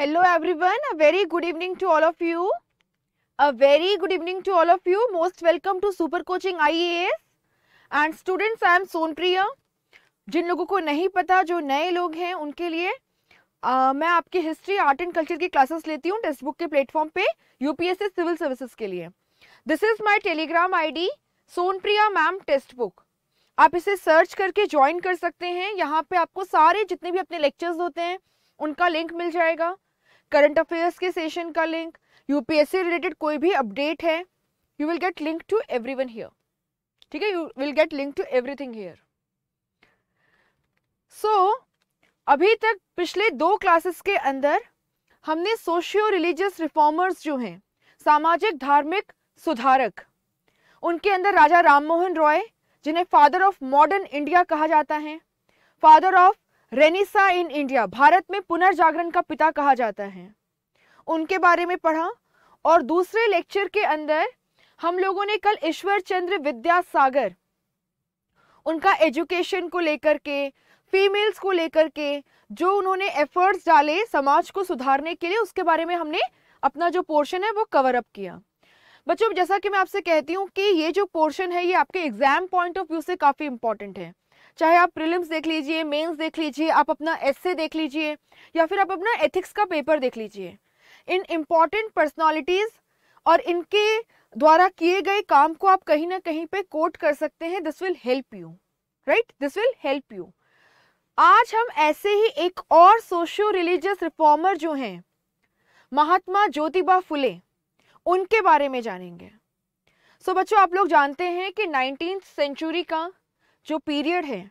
hello everyone a very good evening to all of you a very good evening to all of you most welcome to super coaching ieas and students I am Sonpriya जिन लोगों को नहीं पता जो नए लोग हैं उनके लिए आ, मैं आपके हिस्ट्री आर्ट एंड कल्चर की क्लासेस लेती हूँ टेक्स्ट बुक के प्लेटफॉर्म पे यूपीएससी सिविल सर्विसेज के लिए this is my Telegram I D Sonpriya ma'am textbook आप इसे सर्च करके ज्वाइन कर सकते हैं यहाँ पे आपको सारे जितने भी अपने लेक्चर्स होते हैं उनका लिंक मिल जाएगा करंट अफेयर्स के सेशन का लिंक यूपीएससी रिलेटेड कोई भी अपडेट है you will get link to everyone here ठीक है you will get link to everything here so अभी तक पिछले दो क्लासेस के अंदर हमने सोशियो रिलीजियस रिफॉर्मर्स जो हैं सामाजिक धार्मिक सुधारक उनके अंदर राजा राममोहन रॉय जिन्हें फादर ऑफ मॉडर्न इंडिया कहा जाता है father of renaissance in India Bharat में पुनर्जागरण का पिता कहा जाता है उनके बारे में पढ़ा और दूसरे लेक्चर के अंदर हम लोगों ने कल ईश्वर चंद्र विद्यासागर उनका एजुकेशन को लेकर के फीमेल्स को लेकर के जो उन्होंने एफर्ट्स डाले समाज को सुधारने के लिए उसके बारे में हमने अपना जो पोर्शन है वो कवर अप किया बच्चों जैसा कि मैं आपसे कहती हूँ कि ये जो पोर्शन है ये आपके एग्जाम पॉइंट ऑफ व्यू से काफ़ी इंपॉर्टेंट है चाहे आप प्रिलिम्स देख लीजिए मेंस देख लीजिए आप अपना एस देख लीजिए या फिर आप अपना एथिक्स का पेपर देख लीजिए इन इम्पॉर्टेंट पर्सनालिटीज़ और इनके द्वारा किए गए काम को आप कहीं ना कहीं पे कोट कर सकते हैं this will help you right this will help you आज हम ऐसे ही एक और सोशियो रिलीजियस रिफॉर्मर जो हैं महात्मा ज्योतिबा फुले उनके बारे में जानेंगे सो so, बच्चों आप लोग जानते हैं कि नाइनटीन सेंचुरी का जो पीरियड है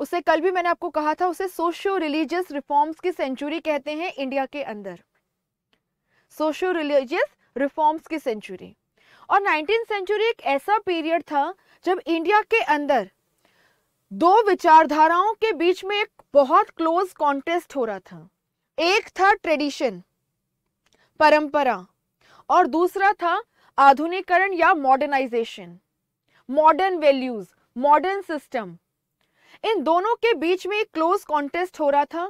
उसे कल भी मैंने आपको कहा था उसे सोशो रिलीजियस रिफॉर्म्स की सेंचुरी कहते हैं इंडिया के अंदर सोशो रिलीजियस रिफॉर्म्स की सेंचुरी और नाइनटीन सेंचुरी एक ऐसा पीरियड था जब इंडिया के अंदर दो विचारधाराओं के बीच में एक बहुत क्लोज कॉन्टेस्ट हो रहा था एक था ट्रेडिशन परंपरा और दूसरा था आधुनिकरण या modernisation modern values modern system इन दोनों के बीच में एक क्लोज कॉन्टेस्ट हो रहा था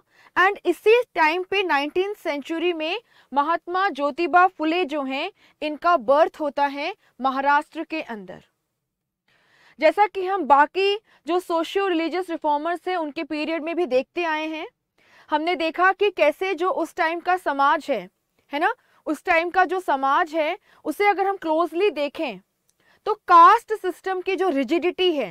एंड इसी टाइम पे नाइनटीन सेंचुरी में महात्मा ज्योतिबा फुले जो हैं इनका बर्थ होता है महाराष्ट्र के अंदर जैसा कि हम बाकी जो सोशियो रिलीजियस रिफॉर्मर्स हैं उनके पीरियड में भी देखते आए हैं हमने देखा कि कैसे जो उस टाइम का समाज है है ना उस टाइम का जो समाज है उसे अगर हम क्लोजली देखें तो कास्ट सिस्टम की जो रिजिडिटी है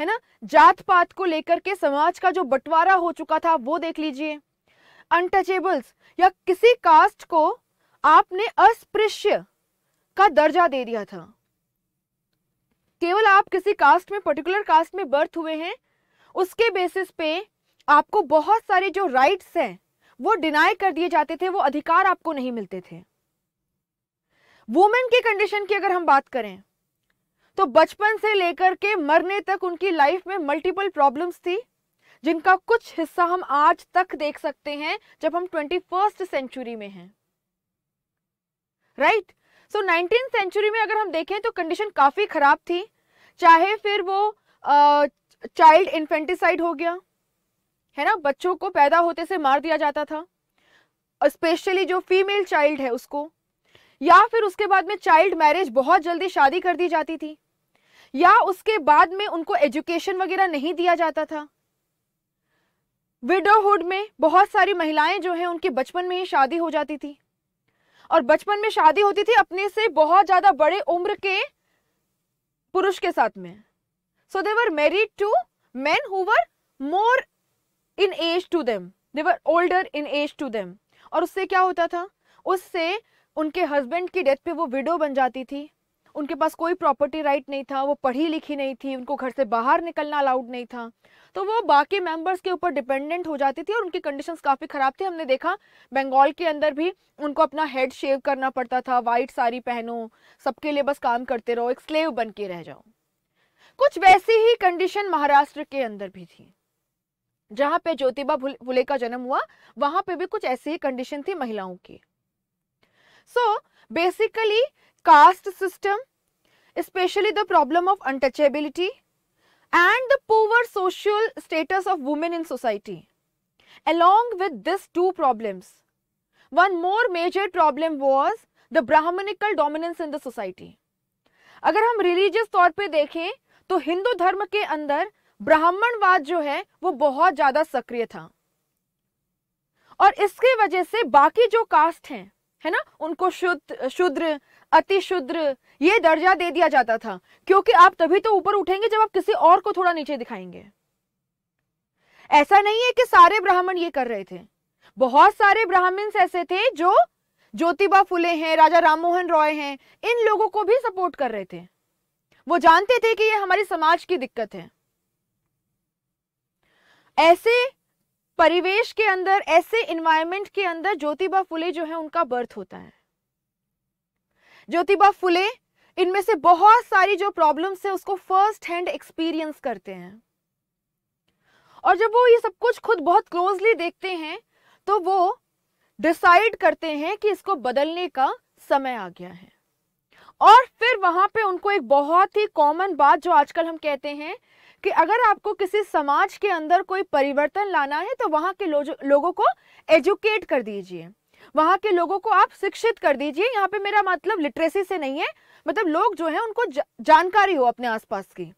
है ना जात पात को लेकर के समाज का जो बंटवारा हो चुका था वो देख लीजिए अनटचेबल्स या किसी कास्ट को आपने अस्पृश्य का दर्जा दे दिया था केवल आप किसी कास्ट में पर्टिकुलर कास्ट में बर्थ हुए हैं उसके बेसिस पे आपको बहुत सारे जो राइट्स हैं वो डिनाई कर दिए जाते थे वो अधिकार आपको नहीं मिलते थे वुमेन की कंडीशन की अगर हम बात करें तो बचपन से लेकर के मरने तक उनकी लाइफ में मल्टीपल प्रॉब्लम्स थी जिनका कुछ हिस्सा हम आज तक देख सकते हैं जब हम ट्वेंटी फर्स्ट सेंचुरी में हैं राइट सो नाइनटीन सेंचुरी में अगर हम देखें तो कंडीशन काफ़ी ख़राब थी चाहे फिर वो चाइल्ड इन्फेंटिसाइड हो गया है ना बच्चों को पैदा होते से मार दिया जाता था स्पेशली जो फीमेल चाइल्ड है उसको या फिर उसके बाद में चाइल्ड मैरिज बहुत जल्दी शादी कर दी जाती थी या उसके बाद में उनको एजुकेशन वगैरह नहीं दिया जाता था विडोहुड में बहुत सारी महिलाएं जो हैं उनकी बचपन में ही शादी हो जाती थी और बचपन में शादी होती थी अपने से बहुत ज़्यादा बड़े उम्र के पुरुष के साथ में so they were married to man who were more in age to them they were older in age to them और उससे क्या होता था उससे उनके हस्बैंड की डेथ पे वो विडो बन जाती थी उनके पास कोई प्रॉपर्टी राइट नहीं था वो पढ़ी लिखी नहीं थी उनको घर से बाहर निकलना अलाउड नहीं था तो वो बाकी मेंबर्स के ऊपर डिपेंडेंट हो जाती थी और उनकी कंडीशंस काफ़ी ख़राब थी हमने देखा बंगाल के अंदर भी उनको अपना हेड शेव करना पड़ता था वाइट साड़ी पहनो सबके लिए बस काम करते रहो एक स्लेव बन के रह जाओ कुछ वैसी ही कंडीशन महाराष्ट्र के अंदर भी थी जहां पे ज्योतिबा फुले का जन्म हुआ वहां पे भी कुछ ऐसी ही कंडीशन थी महिलाओं की so basically caste system, especially the problem of untouchability and the poor social status of women in society. Along with this two problems, one more major problem was the Brahmanical dominance in the society agar hum religious taur pe dekhe to hindu धर्म ke andar ब्राह्मणवाद जो है वो बहुत ज्यादा सक्रिय था और इसकी वजह से बाकी जो कास्ट हैं है ना उनको शुद्ध शूद्र अतिशूद्र ये दर्जा दे दिया जाता था क्योंकि आप तभी तो ऊपर उठेंगे जब आप किसी और को थोड़ा नीचे दिखाएंगे ऐसा नहीं है कि सारे ब्राह्मण ये कर रहे थे बहुत सारे ब्राह्मण ऐसे थे जो ज्योतिबा फुले हैं राजा राममोहन रॉय हैं इन लोगों को भी सपोर्ट कर रहे थे वो जानते थे कि ये हमारे समाज की दिक्कत है ऐसे परिवेश के अंदर ऐसे इन्वायरमेंट के अंदर ज्योतिबा फुले जो है उनका बर्थ होता है ज्योतिबा फुले इनमें से बहुत सारी जो प्रॉब्लम्स है उसको फर्स्ट हैंड एक्सपीरियंस करते हैं और जब वो ये सब कुछ खुद बहुत क्लोजली देखते हैं तो वो डिसाइड करते हैं कि इसको बदलने का समय आ गया है और फिर वहां पे उनको एक बहुत ही कॉमन बात जो आजकल हम कहते हैं कि अगर आपको किसी समाज के अंदर कोई परिवर्तन लाना है तो वहां के लो, लोगों को एजुकेट कर दीजिए वहां के लोगों को आप शिक्षित कर दीजिए यहाँ पे मेरा मतलब लिटरेसी से नहीं है मतलब लोग जो है उनको जानकारी हो अपने आसपास की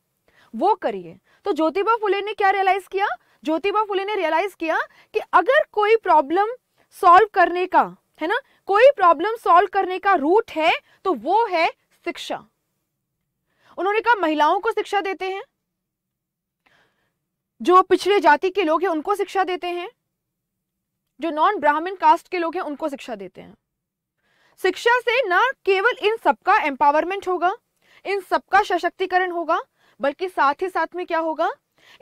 वो करिए तो ज्योतिबा फुले ने क्या रियलाइज किया ज्योतिबा फुले ने रियलाइज किया कि अगर कोई प्रॉब्लम सॉल्व करने का है ना कोई प्रॉब्लम सॉल्व करने का रूट है तो वो है शिक्षा उन्होंने कहा महिलाओं को शिक्षा देते हैं जो पिछड़े जाति के लोग हैं उनको शिक्षा देते हैं जो नॉन ब्राह्मण कास्ट के लोग हैं उनको शिक्षा देते हैं शिक्षा से न केवल इन सबका एम्पावरमेंट होगा इन सबका सशक्तिकरण होगा बल्कि साथ ही साथ में क्या होगा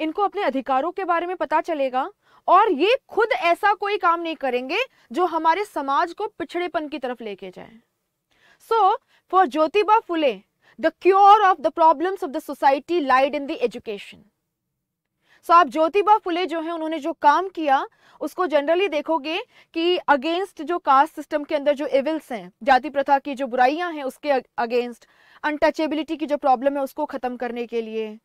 इनको अपने अधिकारों के बारे में पता चलेगा और ये खुद ऐसा कोई काम नहीं करेंगे जो हमारे समाज को पिछड़ेपन की तरफ लेके जाए so for Jyotiba Phule the cure of the problems of the society lied in the education so आप ज्योतिबा फुले जो है उन्होंने जो काम किया उसको जनरली देखोगे कि अगेंस्ट जो कास्ट सिस्टम के अंदर जो एविल्स हैं जाति प्रथा की जो बुराइयां हैं उसके अगेंस्ट अनटचेबिलिटी की जो प्रॉब्लम है उसको ख़त्म करने के लिए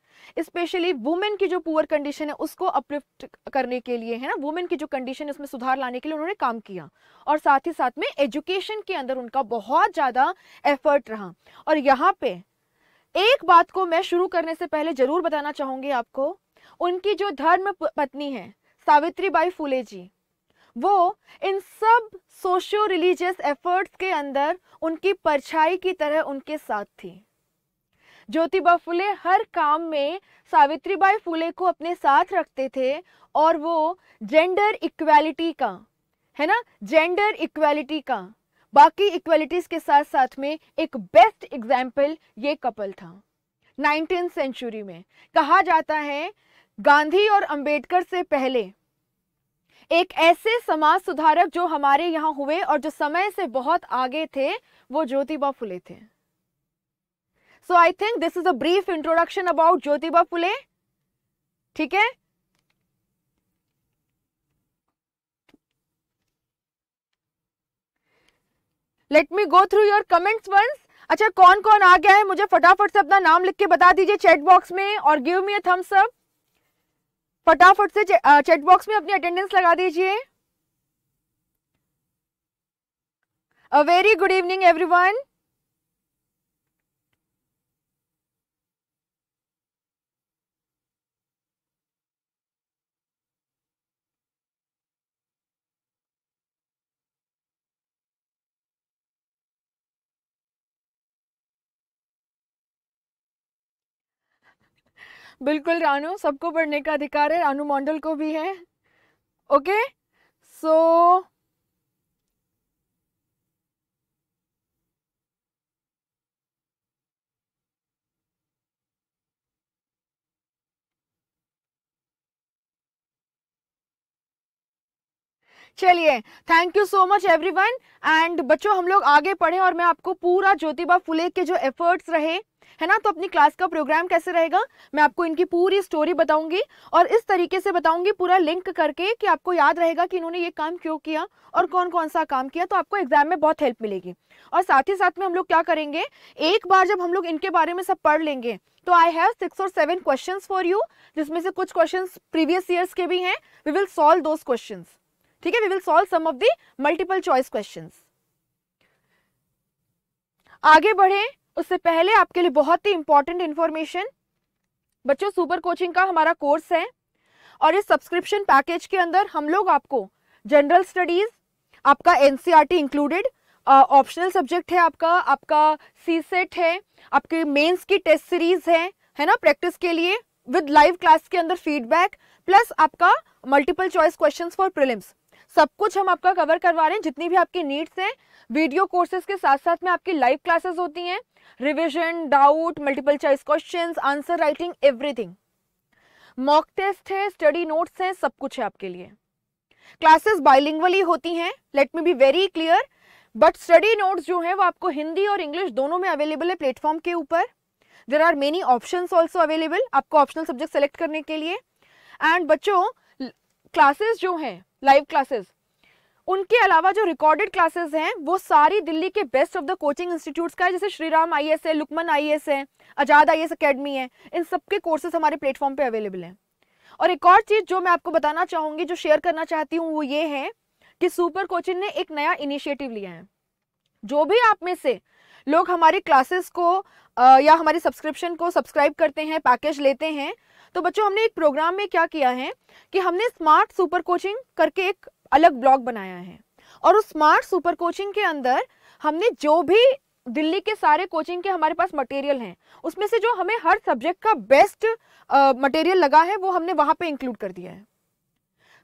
स्पेशली वुमेन की जो पुअर कंडीशन है उसको अपलिफ्ट करने के लिए है ना वुमेन की जो कंडीशन है उसमें सुधार लाने के लिए उन्होंने काम किया और साथ ही साथ में एजुकेशन के अंदर उनका बहुत ज़्यादा एफर्ट रहा और यहाँ पे एक बात को मैं शुरू करने से पहले ज़रूर बताना चाहूंगी आपको उनकी जो धर्म पत्नी है सावित्री बाई फुले जी वो इन सब सोशियो रिलीजियस एफर्ट्स के अंदर उनकी परछाई की तरह उनके साथ थी ज्योतिबा फुले हर काम में सावित्रीबाई फुले को अपने साथ रखते थे और वो जेंडर इक्वालिटी का है ना जेंडर इक्वालिटी का बाकी इक्वालिटीज के साथ साथ में एक बेस्ट एग्जाम्पल ये कपल था नाइनटीन सेंचुरी में कहा जाता है गांधी और अंबेडकर से पहले एक ऐसे समाज सुधारक जो हमारे यहां हुए और जो समय से बहुत आगे थे वो ज्योतिबा फुले थे so I think this is a brief introduction about Jyotiba Phule ठीक है let me go through your comments once अच्छा कौन कौन आ गया है मुझे फटाफट से अपना नाम लिख के बता दीजिए चैट बॉक्स में और give me a thumbs up फटाफट से चैट बॉक्स में अपनी अटेंडेंस लगा दीजिए a very good evening everyone बिल्कुल रानू सबको पढ़ने का अधिकार है रानू मॉन्डल को भी है ओके सो so, चलिए thank you so much everyone and बच्चों हम लोग आगे पढ़े और मैं आपको पूरा ज्योतिबा फुले के जो एफर्ट्स रहे है ना तो अपनी क्लास का प्रोग्राम कैसे रहेगा मैं आपको इनकी पूरी स्टोरी बताऊंगी और इस तरीके से बताऊंगी पूरा लिंक करके कि आपको याद रहेगा कि इन्होंने ये काम क्यों किया और कौन कौन सा काम किया तो आपको एग्जाम में बहुत हेल्प मिलेगी और साथ ही साथ में हम लोग क्या करेंगे एक बार जब हम लोग इनके बारे में सब पढ़ लेंगे तो आई हैव सिक्स और सेवन क्वेश्चन फॉर यू जिसमें से कुछ क्वेश्चन प्रीवियस ईयर्स के भी हैं we will solve those question ठीक है we will solve some of the multiple choice question आगे बढ़े उससे पहले आपके लिए बहुत ही इंपॉर्टेंट इंफॉर्मेशन बच्चों सुपर कोचिंग का हमारा कोर्स है और इस सब्सक्रिप्शन पैकेज के अंदर हम लोग आपको जनरल स्टडीज आपका एनसीआरटी इंक्लूडेड ऑप्शनल सब्जेक्ट है आपका आपका सी सेट है आपके मेंस की टेस्ट सीरीज है है ना प्रैक्टिस के लिए विद लाइव क्लास के अंदर फीडबैक प्लस आपका multiple choice questions for prelims सब कुछ हम आपका कवर करवा रहे हैं जितनी भी आपकी नीड्स हैं वीडियो कोर्सेज के साथ साथ में आपकी लाइव क्लासेस होती हैं revision doubt multiple choice question answer writing everything mock test है स्टडी नोट्स हैं सब कुछ है आपके लिए क्लासेस बाइलिंगवली होती हैं let me be very clear but study notes जो है वो आपको हिंदी और इंग्लिश दोनों में अवेलेबल है प्लेटफॉर्म के ऊपर there are many option also available आपको ऑप्शनल सब्जेक्ट सेलेक्ट करने के लिए एंड बच्चों क्लासेस जो हैं लाइव क्लासेस उनके अलावा जो रिकॉर्डेड क्लासेस हैं वो सारी दिल्ली के best of the coaching institutes का है जैसे श्रीराम आई एस है लुकमन आई एस है आजाद आई एस अकेडमी है इन सब के कोर्सेज हमारे प्लेटफॉर्म पे अवेलेबल हैं और एक और चीज़ जो मैं आपको बताना चाहूंगी जो शेयर करना चाहती हूँ वो ये है कि सुपर कोचिंग ने एक नया इनिशिएटिव लिया है जो भी आप में से लोग हमारी क्लासेस को या हमारे सब्सक्रिप्शन को सब्सक्राइब करते हैं पैकेज लेते हैं तो बच्चों हमने एक प्रोग्राम में क्या किया है कि हमने स्मार्ट सुपर कोचिंग करके एक अलग ब्लॉग बनाया है और उस स्मार्ट सुपर कोचिंग के अंदर हमने जो भी दिल्ली के सारे कोचिंग के हमारे पास मटेरियल हैं उसमें से जो हमें हर सब्जेक्ट का बेस्ट मटेरियल uh, लगा है वो हमने वहां पे इंक्लूड कर दिया है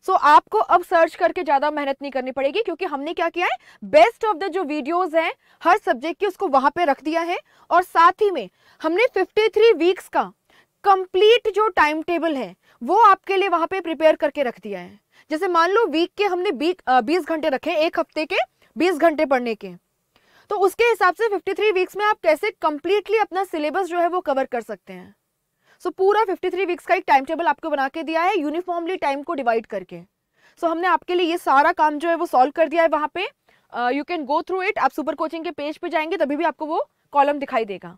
सो so, आपको अब सर्च करके ज़्यादा मेहनत नहीं करनी पड़ेगी क्योंकि हमने क्या किया है बेस्ट ऑफ द जो वीडियोस हैं हर सब्जेक्ट की उसको वहां पे रख दिया है और साथ ही में हमने 53 वीक्स का कंप्लीट जो टाइम टेबल है वो आपके लिए वहां पे प्रिपेयर करके रख दिया है जैसे मान लो वीक के हमने बीस घंटे रखे एक हफ्ते के बीस घंटे पढ़ने के तो उसके हिसाब से 53 वीक्स में आप कैसे कंप्लीटली अपना सिलेबस जो है वो कवर कर सकते हैं सो so, पूरा 53 वीक्स का एक टाइम टेबल आपको बना के दिया है यूनिफॉर्मली टाइम को डिवाइड करके सो so, हमने आपके लिए ये सारा काम जो है वो सॉल्व कर दिया है वहाँ पे you can go through it आप सुपर कोचिंग के पेज पे जाएंगे तभी भी आपको वो कॉलम दिखाई देगा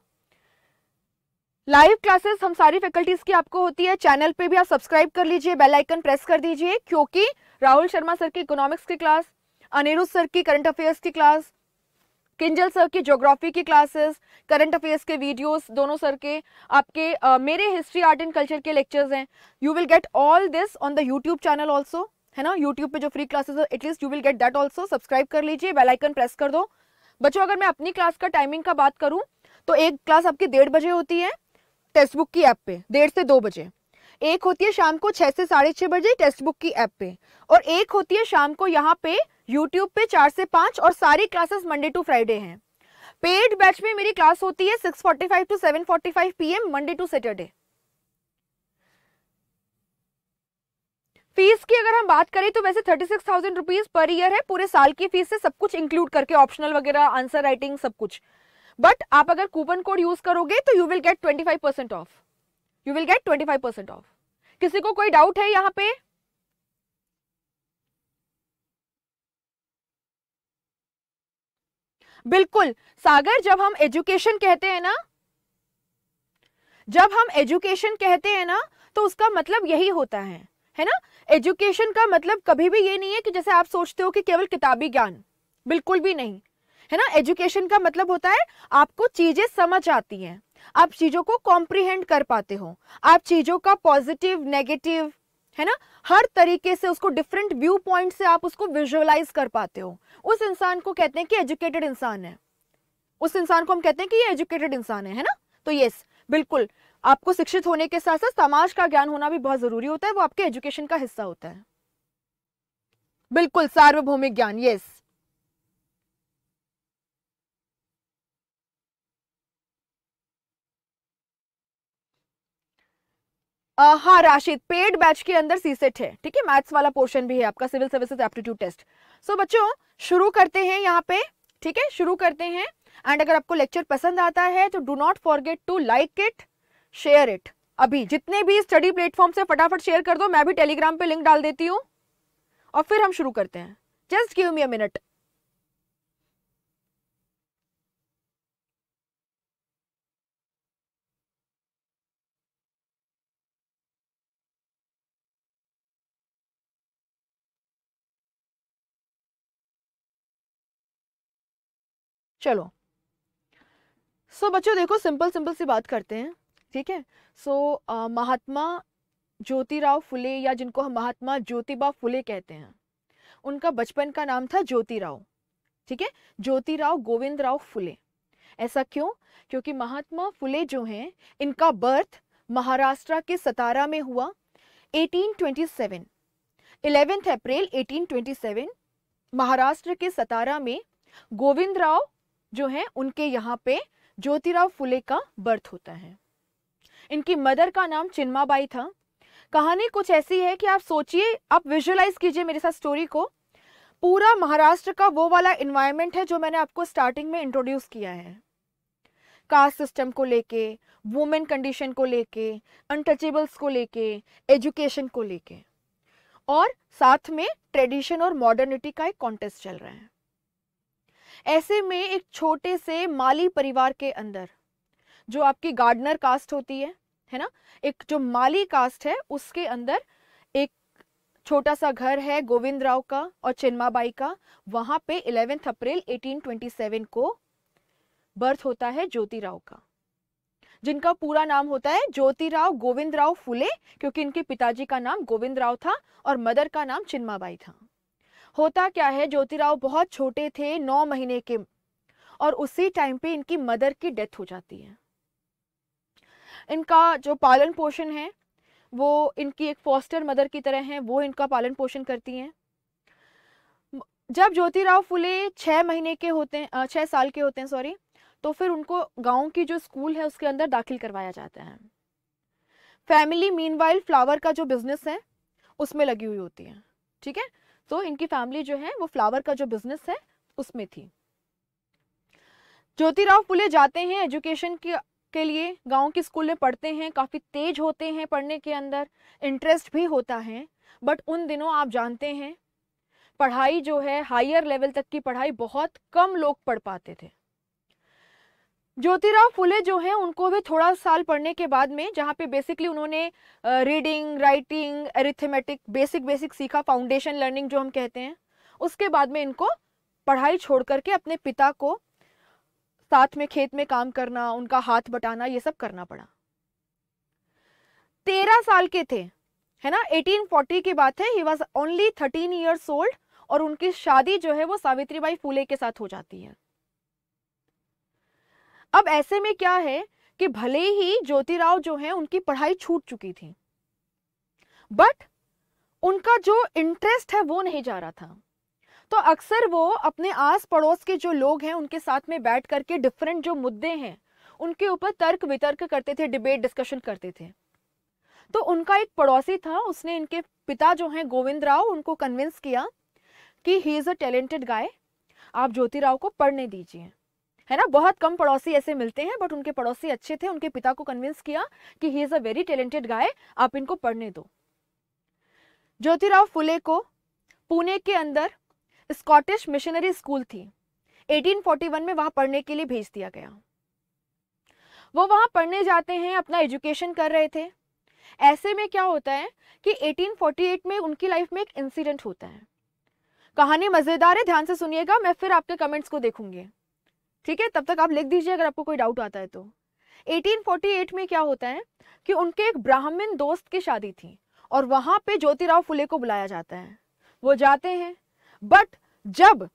लाइव क्लासेस हम सारी फैकल्टीज की आपको होती है चैनल पे भी आप सब्सक्राइब कर लीजिए बेल आइकन प्रेस कर दीजिए क्योंकि राहुल शर्मा सर की इकोनॉमिक्स की क्लास अनिरुद्ध सर की करंट अफेयर्स की क्लास किंजल सर की जोग्राफी की क्लासेस करंट अफेयर्स के वीडियोस दोनों सर के आपके uh, मेरे हिस्ट्री आर्ट एंड कल्चर के लेक्चर्स हैं you will get all this on the YouTube channel also है ना यूट्यूब पे जो फ्री क्लासेस है at least you will get that also subscribe कर लीजिए बेलाइकन प्रेस कर दो बच्चों अगर मैं अपनी क्लास का टाइमिंग का बात करूँ तो एक क्लास आपकी डेढ़ बजे होती है टेक्स्ट बुक की ऐप पे डेढ़ से दो बजे एक होती है शाम को छह से साढ़े छह बजे टेक्स्ट बुक की ऐप पे और एक होती है शाम को यहाँ पे यूट्यूब पे चार से पांच और सारी क्लासेस मंडे टू फ्राइडे हैं पेड बैच में मेरी क्लास होती है six forty five to seven forty 7:45 PM Monday to Saturday fees की अगर हम बात करें तो वैसे thirty six thousand rupees per year है पूरे साल की फीस से सब कुछ इंक्लूड करके ऑप्शनल वगैरह आंसर राइटिंग सब कुछ बट आप अगर कूपन कोड यूज करोगे तो you will get twenty five percent off you will get twenty five percent off किसी को कोई डाउट है यहां पे बिल्कुल सागर जब हम एजुकेशन कहते हैं ना जब हम एजुकेशन कहते हैं ना तो उसका मतलब यही होता है है ना एजुकेशन का मतलब कभी भी ये नहीं है कि जैसे आप सोचते हो कि केवल किताबी ज्ञान बिल्कुल भी नहीं है ना एजुकेशन का मतलब होता है आपको चीजें समझ आती हैं आप चीजों को कॉम्प्रिहेंड कर पाते हो आप चीजों का पॉजिटिव नेगेटिव है ना हर तरीके से उसको डिफरेंट व्यू पॉइंट से आप उसको विजुअलाइज कर पाते हो उस इंसान को कहते हैं कि एजुकेटेड इंसान है उस इंसान को हम कहते हैं कि ये एजुकेटेड इंसान है है ना तो यस बिल्कुल आपको शिक्षित होने के साथ साथ समाज का ज्ञान होना भी बहुत जरूरी होता है वो आपके एजुकेशन का हिस्सा होता है बिल्कुल सार्वभौमिक ज्ञान यस हाँ राशिद पेड बैच के अंदर सीसेट है ठीक है मैथ्स वाला पोर्शन भी है आपका civil services aptitude test so बच्चों शुरू करते हैं यहाँ पे ठीक है शुरू करते हैं एंड अगर आपको लेक्चर पसंद आता है तो do not forget to like it share it अभी जितने भी स्टडी प्लेटफॉर्म से फटाफट शेयर कर दो मैं भी टेलीग्राम पे लिंक डाल देती हूँ और फिर हम शुरू करते हैं just give me a minute चलो सो so, बच्चों देखो सिंपल सिंपल सी बात करते हैं ठीक है सो so, uh, महात्मा ज्योतिराव फुले या जिनको हम महात्मा ज्योतिबा फुले कहते हैं उनका बचपन का नाम था ज्योतिराव ठीक है ज्योतिराव गोविंद राव फुले ऐसा क्यों क्योंकि महात्मा फुले जो हैं इनका बर्थ महाराष्ट्र के सतारा में हुआ 1827 ट्वेंटी अप्रैल 1827 महाराष्ट्र के सतारा में गोविंद राव जो हैं उनके यहाँ पे ज्योतिराव फुले का बर्थ होता है इनकी मदर का नाम चिन्माबाई था कहानी कुछ ऐसी है कि आप सोचिए आप विजुअलाइज कीजिए मेरे साथ स्टोरी को पूरा महाराष्ट्र का वो वाला इन्वायरमेंट है जो मैंने आपको स्टार्टिंग में इंट्रोड्यूस किया है कास्ट सिस्टम को लेके वुमेन कंडीशन को लेके अनटचेबल्स को लेके एजुकेशन को लेके और साथ में ट्रेडिशन और मॉडर्निटी का एक कॉन्टेस्ट चल रहा है ऐसे में एक छोटे से माली परिवार के अंदर जो आपकी गार्डनर कास्ट होती है है ना एक जो माली कास्ट है उसके अंदर एक छोटा सा घर है गोविंद राव का और चिन्माबाई का वहां पे इलेवेंथ अप्रैल 1827 को बर्थ होता है ज्योति राव का जिनका पूरा नाम होता है ज्योति राव गोविंद राव फुले क्योंकि इनके पिताजी का नाम गोविंद राव था और मदर का नाम चिन्माबाई था होता क्या है ज्योतिराव बहुत छोटे थे नौ महीने के और उसी टाइम पे इनकी मदर की डेथ हो जाती है इनका जो पालन पोषण है वो इनकी एक फॉस्टर मदर की तरह है वो इनका पालन पोषण करती हैं जब ज्योतिराव फुले छः महीने के होते हैं छः साल के होते हैं सॉरी तो फिर उनको गांव की जो स्कूल है उसके अंदर दाखिल करवाया जाता है फैमिली मीनवाइल फ्लावर का जो बिजनेस है उसमें लगी हुई होती है ठीक है तो इनकी फैमिली जो है वो फ्लावर का जो बिजनेस है उसमें थी ज्योतिराव फुले जाते हैं एजुकेशन के के लिए गांव के स्कूल में पढ़ते हैं काफ़ी तेज होते हैं पढ़ने के अंदर इंटरेस्ट भी होता है बट उन दिनों आप जानते हैं पढ़ाई जो है हायर लेवल तक की पढ़ाई बहुत कम लोग पढ़ पाते थे ज्योतिराव फुले जो हैं उनको भी थोड़ा साल पढ़ने के बाद में जहाँ पे बेसिकली उन्होंने reading writing arithmetic basic basic सीखा फाउंडेशन लर्निंग जो हम कहते हैं उसके बाद में इनको पढ़ाई छोड़ करके अपने पिता को साथ में खेत में काम करना उनका हाथ बटाना ये सब करना पड़ा तेरह साल के थे है ना 1840 की बात है he was only thirteen years old और उनकी शादी जो है वो सावित्री बाई फूले के साथ हो जाती है अब ऐसे में क्या है कि भले ही ज्योतिराव जो है उनकी पढ़ाई छूट चुकी थी बट उनका जो इंटरेस्ट है वो नहीं जा रहा था तो अक्सर वो अपने आस पड़ोस के जो लोग हैं उनके साथ में बैठ करके डिफरेंट जो मुद्दे हैं उनके ऊपर तर्क वितर्क करते थे डिबेट डिस्कशन करते थे तो उनका एक पड़ोसी था उसने इनके पिता जो हैं गोविंद राव उनको कन्विंस किया कि he is a talented guy आप ज्योति राव को पढ़ने दीजिए है ना बहुत कम पड़ोसी ऐसे मिलते हैं बट उनके पड़ोसी अच्छे थे उनके पिता को कन्विंस किया कि he is a very talented guy आप इनको पढ़ने दो ज्योतिराव फुले को पुणे के अंदर स्कॉटिश मिशनरी स्कूल थी 1841 में वहाँ पढ़ने के लिए भेज दिया गया वो वहाँ पढ़ने जाते हैं अपना एजुकेशन कर रहे थे ऐसे में क्या होता है कि 1848 में उनकी लाइफ में एक इंसिडेंट होता है कहानी मज़ेदार है ध्यान से सुनिएगा मैं फिर आपके कमेंट्स को देखूंगी ठीक है तब तक आप लिख दीजिए अगर आपको कोई डाउट आता है तो 1848 में क्या होता है कि उनके एक ब्राह्मण दोस्त की शादी थी और वहां पे ज्योतिराव फुले को बुलाया जाता है वो जाते हैं बट जब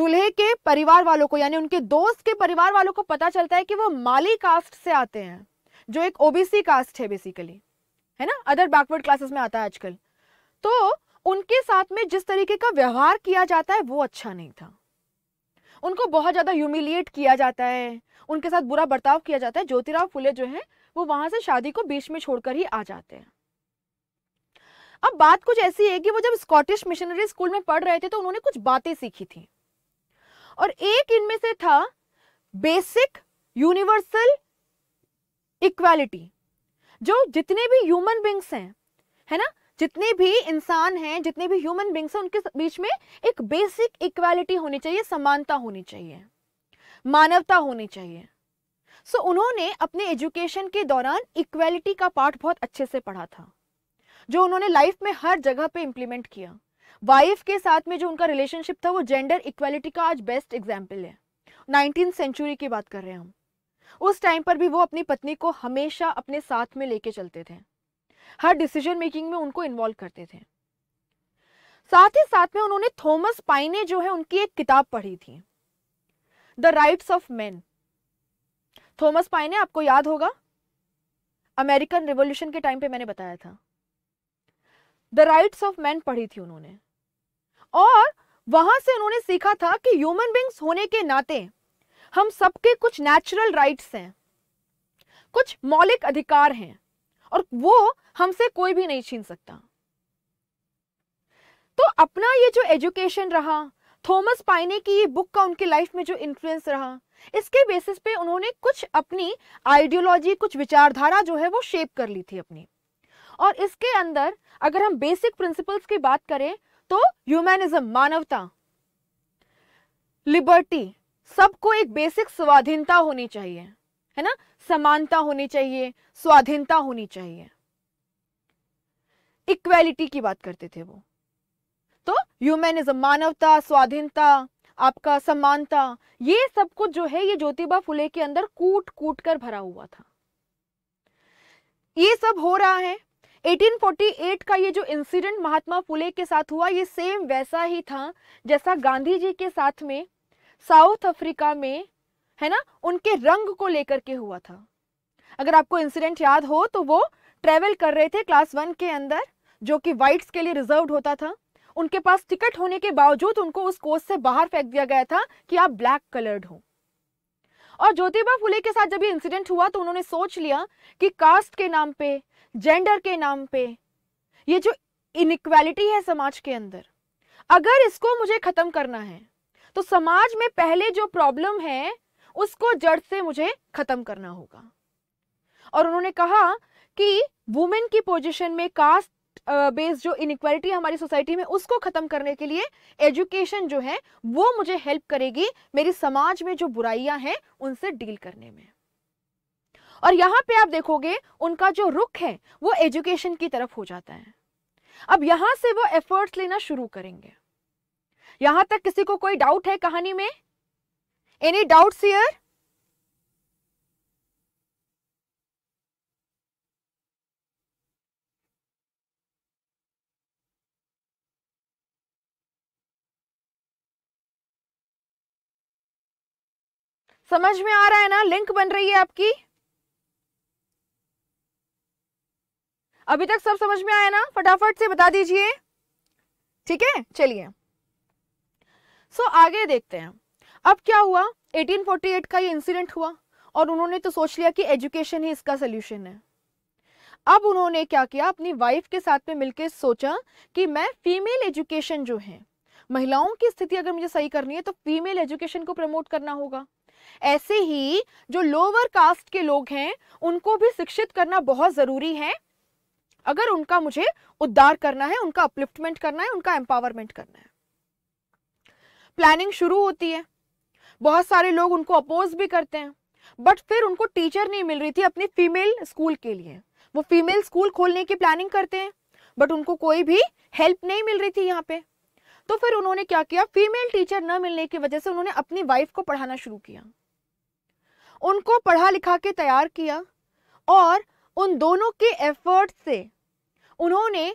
दूल्हे के परिवार वालों को यानी उनके दोस्त के परिवार वालों को पता चलता है कि वो माली कास्ट से आते हैं जो एक ओबीसी कास्ट है बेसिकली है ना अदर बैकवर्ड क्लासेस में आता है आजकल तो उनके साथ में जिस तरीके का व्यवहार किया जाता है वो अच्छा नहीं था उनको बहुत ज़्यादा ह्यूमिलिएट किया जाता है उनके साथ बुरा बर्ताव किया जाता है ज्योतिराव फुले जो हैं वो वहाँ से शादी को बीच में छोड़कर ही आ जाते हैं अब बात कुछ ऐसी है कि वो जब स्कॉटिश मिशनरी स्कूल में पढ़ रहे थे तो उन्होंने कुछ बातें सीखी थी और एक इनमें से था बेसिक यूनिवर्सल इक्वालिटी जो जितने भी ह्यूमन बींग्स हैं है ना जितने भी इंसान हैं जितने भी ह्यूमन बींग्स हैं उनके बीच में एक बेसिक इक्वालिटी होनी चाहिए समानता होनी चाहिए मानवता होनी चाहिए सो so, उन्होंने अपने एजुकेशन के दौरान इक्वालिटी का पार्ट बहुत अच्छे से पढ़ा था जो उन्होंने लाइफ में हर जगह पे इम्प्लीमेंट किया वाइफ के साथ में जो उनका रिलेशनशिप था वो जेंडर इक्वालिटी का आज बेस्ट एग्जाम्पल है नाइनटीन सेंचुरी की बात कर रहे हैं हम उस टाइम पर भी वो अपनी पत्नी को हमेशा अपने साथ में लेके चलते थे हर डिसीजन मेकिंग में उनको इन्वॉल्व करते थे साथ ही साथ में उन्होंने थॉमस पाइने जो है उनकी एक किताब पढ़ी थी the rights of man Thomas Paine आपको याद होगा अमेरिकन रिवोल्यूशन के टाइम पे मैंने बताया था द राइट्स ऑफ मैन पढ़ी थी उन्होंने और वहां से उन्होंने सीखा था कि ह्यूमन बींग्स होने के नाते हम सबके कुछ नेचुरल राइट्स हैं कुछ मौलिक अधिकार हैं और वो हमसे कोई भी नहीं छीन सकता तो अपना ये जो एजुकेशन रहा थॉमस पाइने की ये बुक का उनके लाइफ में जो इन्फ्लुएंस रहा इसके बेसिस पे उन्होंने कुछ अपनी आइडियोलॉजी कुछ विचारधारा जो है वो शेप कर ली थी अपनी और इसके अंदर अगर हम बेसिक प्रिंसिपल्स की बात करें तो ह्यूमैनिज्म मानवता लिबर्टी सबको एक बेसिक स्वाधीनता होनी चाहिए है ना समानता होनी चाहिए स्वाधीनता होनी चाहिए इक्वेलिटी की बात करते थे वो तो ह्यूमेनिज्म मानवता स्वाधीनता आपका समानता ये सब कुछ जो है ये ज्योतिबा फुले के अंदर कूट कूट कर भरा हुआ था ये सब हो रहा है 1848 का ये जो इंसिडेंट महात्मा फुले के साथ हुआ ये सेम वैसा ही था जैसा गांधी जी के साथ में साउथ अफ्रीका में है ना उनके रंग को लेकर के हुआ था अगर आपको इंसिडेंट याद हो तो वो ट्रेवल कर रहे थे क्लास वन के अंदर जो कि वाइट्स के लिए रिजर्व होता था उनके पास टिकट होने के बावजूद उनको उस कोर्स से बाहर फेंक दिया गया था कि आप ब्लैक कलर्ड हो और ज्योतिबा फुले के साथ जब ये इंसिडेंट हुआ तो उन्होंने सोच लिया कि कास्ट के नाम पे जेंडर के नाम पे ये जो इनक्वालिटी है समाज के अंदर अगर इसको मुझे खत्म करना है तो समाज में पहले जो प्रॉब्लम है उसको जड़ से मुझे खत्म करना होगा और उन्होंने कहा कि वुमेन की पोजीशन में कास्ट बेस्ड जो इनक्वालिटी हमारी सोसाइटी में उसको खत्म करने के लिए एजुकेशन जो है वो मुझे हेल्प करेगी मेरी समाज में जो बुराइयां हैं उनसे डील करने में और यहां पे आप देखोगे उनका जो रुख है वो एजुकेशन की तरफ हो जाता है अब यहां से वो एफर्ट्स लेना शुरू करेंगे यहां तक किसी को कोई डाउट है कहानी में Any doubts here? समझ में आ रहा है ना लिंक बन रही है आपकी अभी तक सब समझ में आया ना फटाफट से बता दीजिए ठीक है चलिए सो so, आगे देखते हैं अब क्या हुआ 1848 का ये इंसिडेंट हुआ और उन्होंने तो सोच लिया कि एजुकेशन ही इसका सोल्यूशन है अब उन्होंने क्या किया अपनी वाइफ के साथ में मिलकर सोचा कि मैं फीमेल एजुकेशन जो है महिलाओं की स्थिति अगर मुझे सही करनी है तो फीमेल एजुकेशन को प्रमोट करना होगा ऐसे ही जो लोअर कास्ट के लोग हैं उनको भी शिक्षित करना बहुत ज़रूरी है अगर उनका मुझे उद्धार करना है उनका अपलिफ्टमेंट करना है उनका एम्पावरमेंट करना है प्लानिंग शुरू होती है बहुत सारे लोग उनको अपोज भी करते हैं बट फिर उनको टीचर नहीं मिल रही थी अपनी फीमेल स्कूल के लिए वो फीमेल स्कूल खोलने की प्लानिंग करते हैं बट उनको कोई भी हेल्प नहीं मिल रही थी यहाँ पे तो फिर उन्होंने क्या किया फीमेल टीचर न मिलने की वजह से उन्होंने अपनी वाइफ को पढ़ाना शुरू किया उनको पढ़ा लिखा के तैयार किया और उन दोनों के एफर्ट से उन्होंने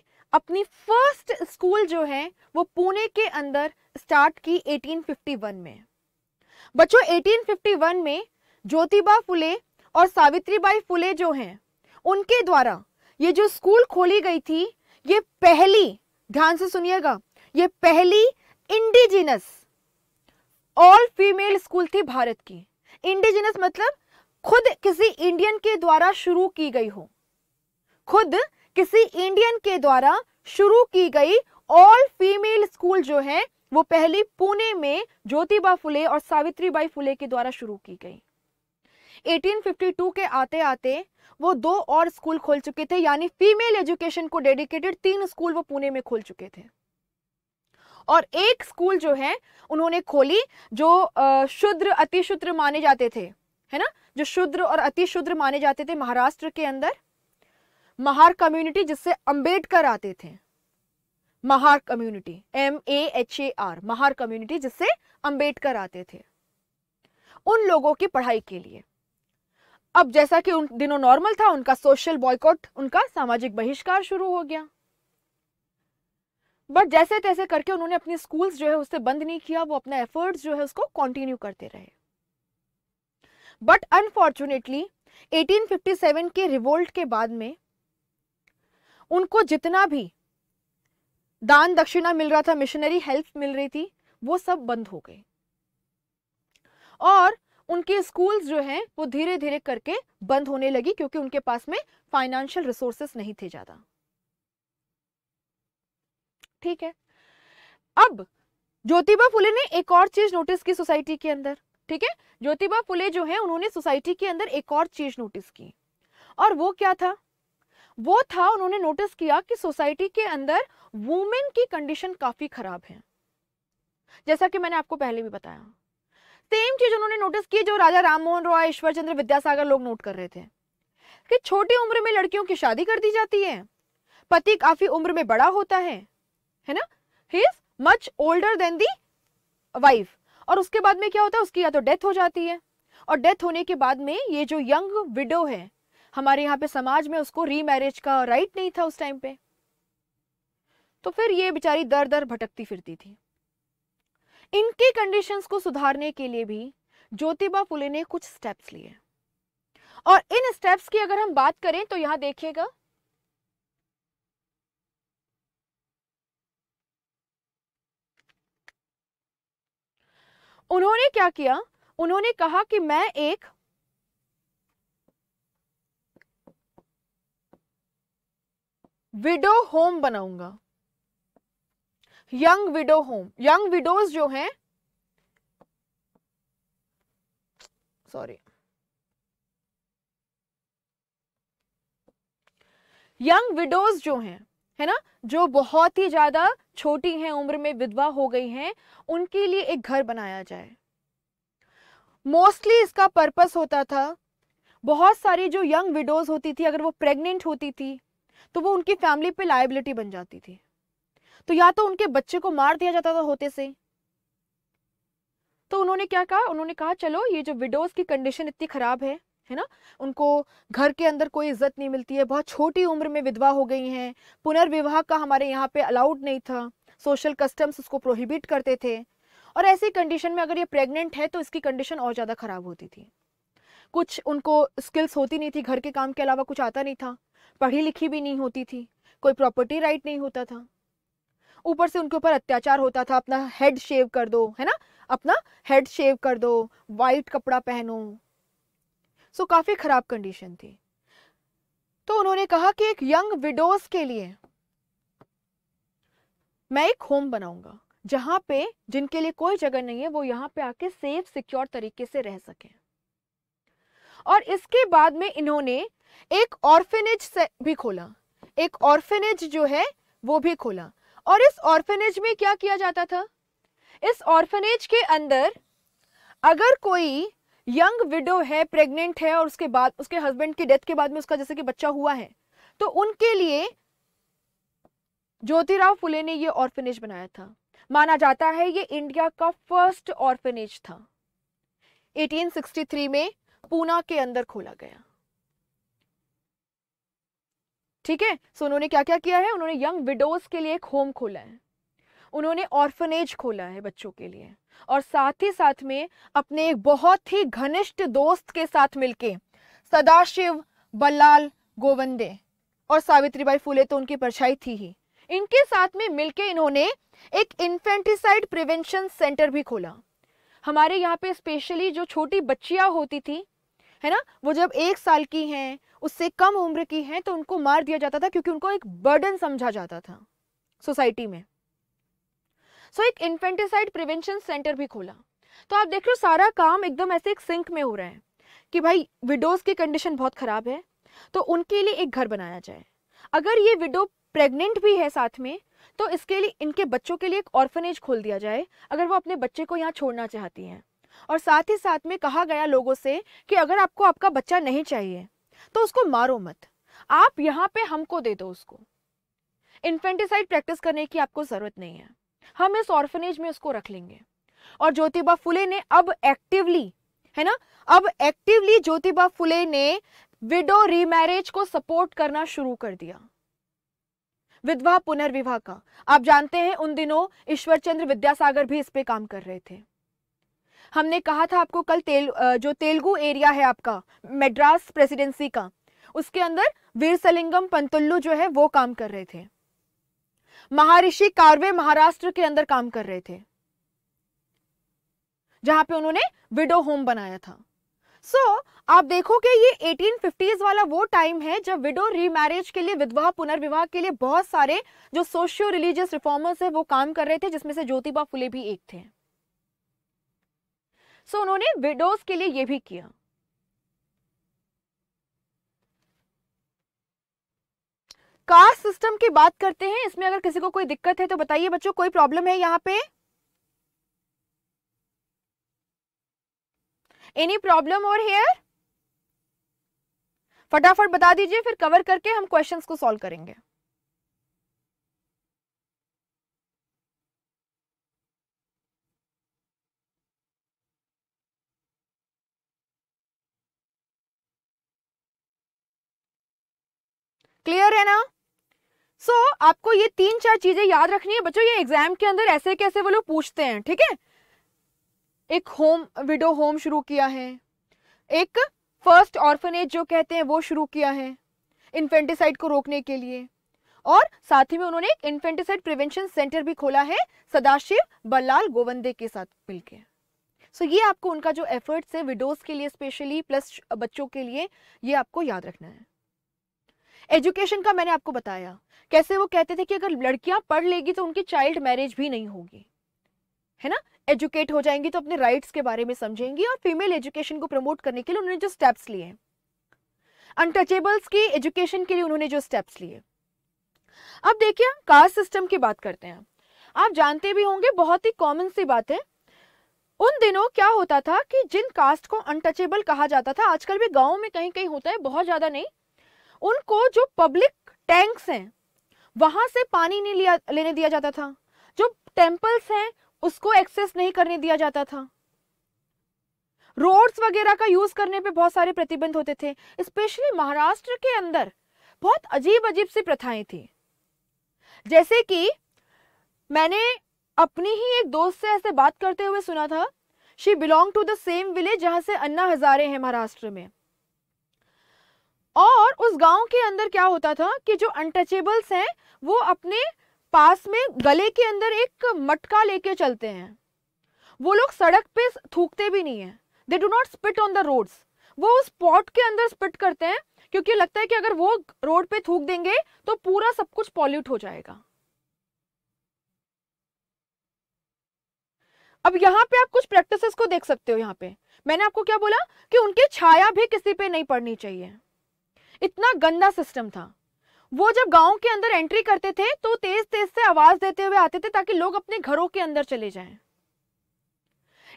अपनी फर्स्ट स्कूल जो है वो पुणे के अंदर स्टार्ट की 1851 में बच्चों 1851 में ज्योतिबा फुले और सावित्रीबाई फुले जो हैं उनके द्वारा ये जो स्कूल खोली गई थी ये पहली ध्यान से सुनिएगा ये पहली इंडिजिनस ऑल फीमेल स्कूल थी भारत की इंडिजिनस मतलब खुद किसी इंडियन के द्वारा शुरू की गई हो खुद किसी इंडियन के द्वारा शुरू की गई ऑल फीमेल स्कूल जो है वो पहली पुणे में ज्योतिबा फुले और सावित्री बाई फुले के द्वारा शुरू की गई 1852 के आते आते वो दो और स्कूल खोल चुके थे यानी फीमेल एजुकेशन को डेडिकेटेड तीन स्कूल वो पुणे में खोल चुके थे और एक स्कूल जो है उन्होंने खोली जो शुद्र अतिशुद्र माने जाते थे है ना जो शुद्र और अतिशुद्र माने जाते थे महाराष्ट्र के अंदर महार कम्युनिटी जिससे अंबेडकर आते थे Mahar community M A H A R Mahar community जिससे अंबेडकर आते थे उन लोगों की पढ़ाई के लिए अब जैसा कि उन दिनों नॉर्मल था उनका सोशल बॉयकॉट उनका सामाजिक बहिष्कार शुरू हो गया बट जैसे तैसे करके उन्होंने अपने स्कूल्स जो है उससे बंद नहीं किया वो अपना एफर्ट्स जो है उसको कंटिन्यू करते रहे बट अनफॉर्चुनेटली 1857 के रिवोल्ट के बाद में उनको जितना भी दान दक्षिणा मिल रहा था मिशनरी हेल्प मिल रही थी वो सब बंद हो गए और उनके स्कूल्स जो हैं वो धीरे धीरे करके बंद होने लगी क्योंकि उनके पास में फाइनेंशियल रिसोर्सेस नहीं थे ज्यादा ठीक है अब ज्योतिबा फुले ने एक और चीज नोटिस की सोसाइटी के अंदर ठीक है ज्योतिबा फुले जो है उन्होंने सोसाइटी के अंदर एक और चीज नोटिस की और वो क्या था वो था उन्होंने नोटिस किया कि सोसाइटी के अंदर वुमेन की कंडीशन काफी खराब है जैसा कि मैंने आपको पहले भी बताया सेम चीज उन्होंने नोटिस की जो राजा राममोहन रॉय ईश्वर चंद्र विद्यासागर लोग नोट कर रहे थे कि छोटी उम्र में लड़कियों की शादी कर दी जाती है पति काफी उम्र में बड़ा होता है है ना he is much older than the wife और उसके बाद में क्या होता है उसकी या तो डेथ हो जाती है और डेथ होने के बाद में ये जो यंग विडो है हमारे यहाँ पे समाज में उसको रीमैरिज का राइट नहीं था उस टाइम पे तो फिर ये बेचारी दर दर भटकती फिरती थी इनके कंडीशंस को सुधारने के लिए भी ज्योतिबा फुले ने कुछ स्टेप्स लिए और इन स्टेप्स की अगर हम बात करें तो यहां देखिएगा उन्होंने क्या किया उन्होंने कहा कि मैं एक विडो होम बनाऊंगा young widow home young widows जो हैं सॉरी यंग विडोज जो हैं है ना जो बहुत ही ज्यादा छोटी हैं उम्र में विधवा हो गई हैं उनके लिए एक घर बनाया जाए मोस्टली इसका पर्पस होता था बहुत सारी जो यंग विडोज होती थी अगर वो प्रेग्नेंट होती थी तो वो उनकी फैमिली पे लाइबिलिटी बन जाती थी तो या तो उनके बच्चे को मार दिया जाता था होते से तो उन्होंने क्या कहा उन्होंने कहा चलो ये जो विडोज की कंडीशन इतनी खराब है है ना उनको घर के अंदर कोई इज्जत नहीं मिलती है बहुत छोटी उम्र में विधवा हो गई हैं पुनर्विवाह का हमारे यहाँ पे अलाउड नहीं था सोशल कस्टम्स उसको प्रोहिबिट करते थे और ऐसी कंडीशन में अगर ये प्रेग्नेंट है तो इसकी कंडीशन और ज़्यादा खराब होती थी कुछ उनको स्किल्स होती नहीं थी घर के काम के अलावा कुछ आता नहीं था पढ़ी लिखी भी नहीं होती थी कोई प्रॉपर्टी राइट नहीं होता था ऊपर से उनके ऊपर अत्याचार होता था अपना हेड शेव कर दो है ना अपना हेड शेव कर दो वाइट कपड़ा पहनो सो काफ़ी ख़राब कंडीशन थी तो उन्होंने कहा कि एक यंग विडोज के लिए मैं एक होम बनाऊंगा जहां पे जिनके लिए कोई जगह नहीं है वो यहाँ पे आके सेफ सिक्योर तरीके से रह सकें और इसके बाद में इन्होंने एक ऑर्फेनेज भी खोला एक ऑर्फेनेज जो है वो भी खोला और इस ऑर्फेनेज में क्या किया जाता था इस ऑर्फेनेज के अंदर अगर कोई यंग विडो है प्रेग्नेंट है और उसके बाद उसके हस्बैंड की डेथ के बाद में उसका जैसे कि बच्चा हुआ है तो उनके लिए ज्योतिराव फुले ने ये ऑर्फेनेज बनाया था माना जाता है ये इंडिया का फर्स्ट ऑर्फेनेज था 1863 में पूना के अंदर खोला गया ठीक है सो उन्होंने क्या क्या किया है उन्होंने यंग विडोज के लिए एक होम खोला है उन्होंने ऑर्फनेज खोला है बच्चों के लिए और साथ ही साथ में अपने एक बहुत ही घनिष्ठ दोस्त के साथ मिलके सदाशिव बल्लाल गोवंदे और सावित्रीबाई फूले तो उनकी परछाई थी ही इनके साथ में मिलके इन्होंने एक इन्फेंटिसाइड प्रिवेंशन सेंटर भी खोला हमारे यहाँ पे स्पेशली जो छोटी बच्चियाँ होती थी है ना वो जब एक साल की हैं उससे कम उम्र की हैं तो उनको मार दिया जाता था क्योंकि उनको एक बर्डन समझा जाता था सोसाइटी में सो so, एक इन्फेंटिसाइड प्रिवेंशन सेंटर भी खोला तो आप देख रहे हो सारा काम एकदम ऐसे एक सिंक में हो रहा है कि भाई विडोज की कंडीशन बहुत ख़राब है तो उनके लिए एक घर बनाया जाए अगर ये विडो प्रेग्नेंट भी है साथ में तो इसके लिए इनके बच्चों के लिए एक ऑर्फनेज खोल दिया जाए अगर वो अपने बच्चे को यहाँ छोड़ना चाहती हैं और साथ ही साथ में कहा गया लोगों से कि अगर आपको आपका बच्चा नहीं चाहिए तो उसको मारो मत आप यहाँ पे हमको दे दो उसको इन्फेंटिसाइड प्रैक्टिस करने की आपको ज़रूरत नहीं है हम इस ऑर्फनेज में उसको रख लेंगे और ज्योतिबा फुले ने अब एक्टिवली है ना अब एक्टिवली ज्योतिबा फुले ने विडो रीमैरिज को सपोर्ट करना शुरू कर दिया विधवा पुनर्विवाह का आप जानते हैं उन दिनों ईश्वर चंद्र विद्यासागर भी इस पे काम कर रहे थे हमने कहा था आपको कल तेल जो तेलुगु एरिया है आपका मेड्रास प्रेसिडेंसी का उसके अंदर वीर सलिंगम पंतुल्लू जो है वो काम कर रहे थे महारिषि कार्वे महाराष्ट्र के अंदर काम कर रहे थे जहां पे उन्होंने विडो होम बनाया था सो so, आप देखो कि ये 1850s वाला वो टाइम है जब विडो रीमैरिज के लिए विधवा पुनर्विवाह के लिए बहुत सारे जो सोशियो रिलीजियस रिफॉर्मर्स है वो काम कर रहे थे जिसमें से ज्योतिबा फुले भी एक थे सो so, उन्होंने विडोज के लिए ये भी किया कास्ट सिस्टम की बात करते हैं इसमें अगर किसी को कोई दिक्कत है तो बताइए बच्चों कोई प्रॉब्लम है यहाँ पे एनी प्रॉब्लम और हेयर फटाफट बता दीजिए फिर कवर करके हम क्वेश्चंस को सॉल्व करेंगे क्लियर है ना सो so, आपको ये तीन चार चीजें याद रखनी है बच्चों ये एग्जाम के अंदर ऐसे कैसे वो लोग पूछते हैं ठीक है एक होम विडो होम शुरू किया है एक फर्स्ट ऑर्फनेज जो कहते हैं वो शुरू किया है इन्फेंटिसाइड को रोकने के लिए और साथ ही में उन्होंने एक इन्फेंटिसाइड प्रिवेंशन सेंटर भी खोला है सदाशिव बल्लाल गोवंदे के साथ मिलकर सो so, ये आपको उनका जो एफर्ट्स है विडोज के लिए स्पेशली प्लस बच्चों के लिए ये आपको याद रखना है एजुकेशन का मैंने आपको बताया कैसे वो कहते थे कि अगर लड़कियां पढ़ लेगी तो उनकी चाइल्ड मैरिज भी नहीं होगी है ना एजुकेट हो जाएंगी तो अपने राइट्स के बारे में समझेंगी और फीमेल एजुकेशन को प्रमोट करने के लिए उन्होंने जो स्टेप्स लिए अनटचेबल्स की एजुकेशन के लिए उन्होंने जो स्टेप्स लिए अब देखिए कास्ट सिस्टम की बात करते हैं आप जानते भी होंगे बहुत ही कॉमन सी बात है उन दिनों क्या होता था कि जिन कास्ट को अनटचेबल कहा जाता था आजकल भी गाँव में कहीं कहीं होता है बहुत ज़्यादा नहीं उनको जो पब्लिक टैंक्स हैं वहां से पानी नहीं लिया लेने दिया जाता था जो टेम्पल्स हैं उसको एक्सेस नहीं करने दिया जाता था रोड्स वगैरह का यूज करने पे बहुत सारे प्रतिबंध होते थे स्पेशली महाराष्ट्र के अंदर बहुत अजीब अजीब सी प्रथाएं थी जैसे कि मैंने अपनी ही एक दोस्त से ऐसे बात करते हुए सुना था she belong to the same village जहां से अन्ना हजारे हैं महाराष्ट्र में और उस गांव के अंदर क्या होता था कि जो अनटचेबल्स हैं वो अपने पास में गले के अंदर एक मटका लेके चलते हैं वो लोग सड़क पे थूकते भी नहीं है they do not spit on the roads वो उस पॉट के अंदर स्पिट करते हैं क्योंकि लगता है कि अगर वो रोड पे थूक देंगे तो पूरा सब कुछ पॉल्यूट हो जाएगा अब यहां पे आप कुछ प्रैक्टिसेस को देख सकते हो यहां पे मैंने आपको क्या बोला कि उनकी छाया भी किसी पे नहीं पड़नी चाहिए इतना गंदा सिस्टम था वो जब गांव के अंदर एंट्री करते थे तो तेज तेज से आवाज देते हुए आते थे ताकि लोग अपने घरों के अंदर चले जाएं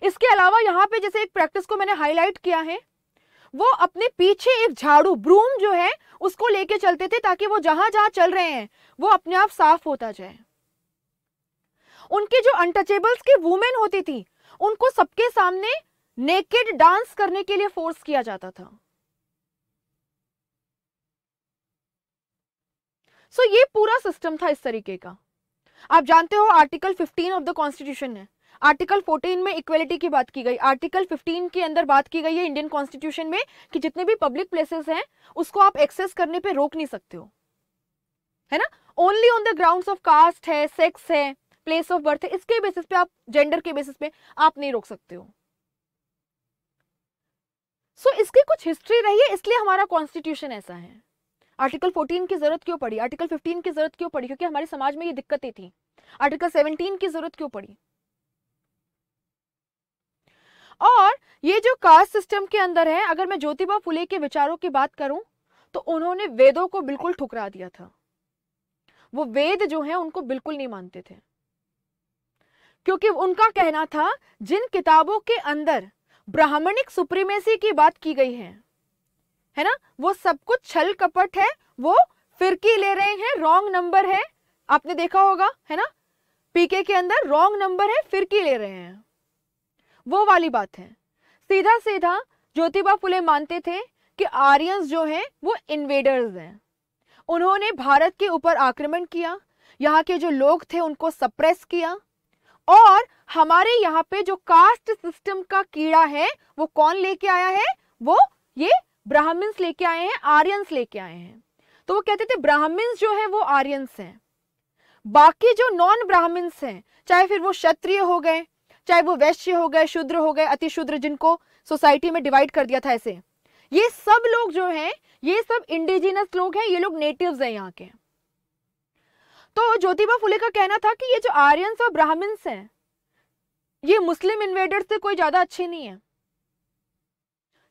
इसके अलावा यहाँ पे जैसे एक प्रैक्टिस को मैंने हाईलाइट किया है वो अपने पीछे एक झाड़ू ब्रूम जो है उसको लेके चलते थे ताकि वो जहां जहां चल रहे हैं वो अपने आप साफ होता जाए उनके जो अनटचेबल्स की वुमेन होती थी उनको सबके सामने नेकेड डांस करने के लिए फोर्स किया जाता था सो ये पूरा सिस्टम था इस तरीके का आप जानते हो आर्टिकल 15 ऑफ द कॉन्स्टिट्यूशन है आर्टिकल 14 में इक्वेलिटी की बात की गई आर्टिकल 15 के अंदर बात की गई है इंडियन कॉन्स्टिट्यूशन में कि जितने भी पब्लिक प्लेसेस हैं उसको आप एक्सेस करने पे रोक नहीं सकते हो है ना only on the ground of caste है सेक्स है प्लेस ऑफ बर्थ है इसके बेसिस पे आप जेंडर के बेसिस पे आप नहीं रोक सकते हो सो so, इसकी कुछ हिस्ट्री रही है इसलिए हमारा कॉन्स्टिट्यूशन ऐसा है आर्टिकल 14 की जरूरत क्यों पड़ी आर्टिकल 15 की जरूरत क्यों पड़ी क्योंकि हमारे समाज में ये दिक्कतें थी आर्टिकल 17 की जरूरत क्यों पड़ी और ये जो कास्ट सिस्टम के अंदर है अगर मैं ज्योतिबा फुले के विचारों की बात करूं तो उन्होंने वेदों को बिल्कुल ठुकरा दिया था वो वेद जो है उनको बिल्कुल नहीं मानते थे क्योंकि उनका कहना था जिन किताबों के अंदर ब्राह्मणिक सुप्रीमेसी की बात की गई है है ना वो सब कुछ छल कपट है वो फिरकी ले रहे हैं रॉन्ग नंबर है आपने देखा होगा है ना पीके के अंदर रॉन्ग नंबर है फिरकी ले रहे हैं वो वाली बात है सीधा सीधा ज्योतिबा फुले मानते थे कि आर्यंस जो हैं वो इन्वेडर्स हैं उन्होंने भारत के ऊपर आक्रमण किया यहाँ के जो लोग थे उनको सप्रेस किया और हमारे यहाँ पे जो कास्ट सिस्टम का कीड़ा है वो कौन लेके आया है वो ये ब्राह्मण्स लेके आए हैं आर्यंस लेके आए हैं तो वो कहते थे ब्राह्मण्स जो है वो आर्यंस हैं बाकी जो नॉन ब्राह्मण्स हैं चाहे फिर वो क्षत्रिय हो गए चाहे वो वैश्य हो गए शूद्र हो गए अतिशूद्र जिनको सोसाइटी में डिवाइड कर दिया था ऐसे ये सब लोग जो हैं ये सब इंडिजिनस लोग हैं ये लोग नेटिव हैं यहाँ के तो ज्योतिबा फुले का कहना था कि ये जो आर्यंस और ब्राह्मण्स हैं ये मुस्लिम इन्वेडर से कोई ज़्यादा अच्छे नहीं है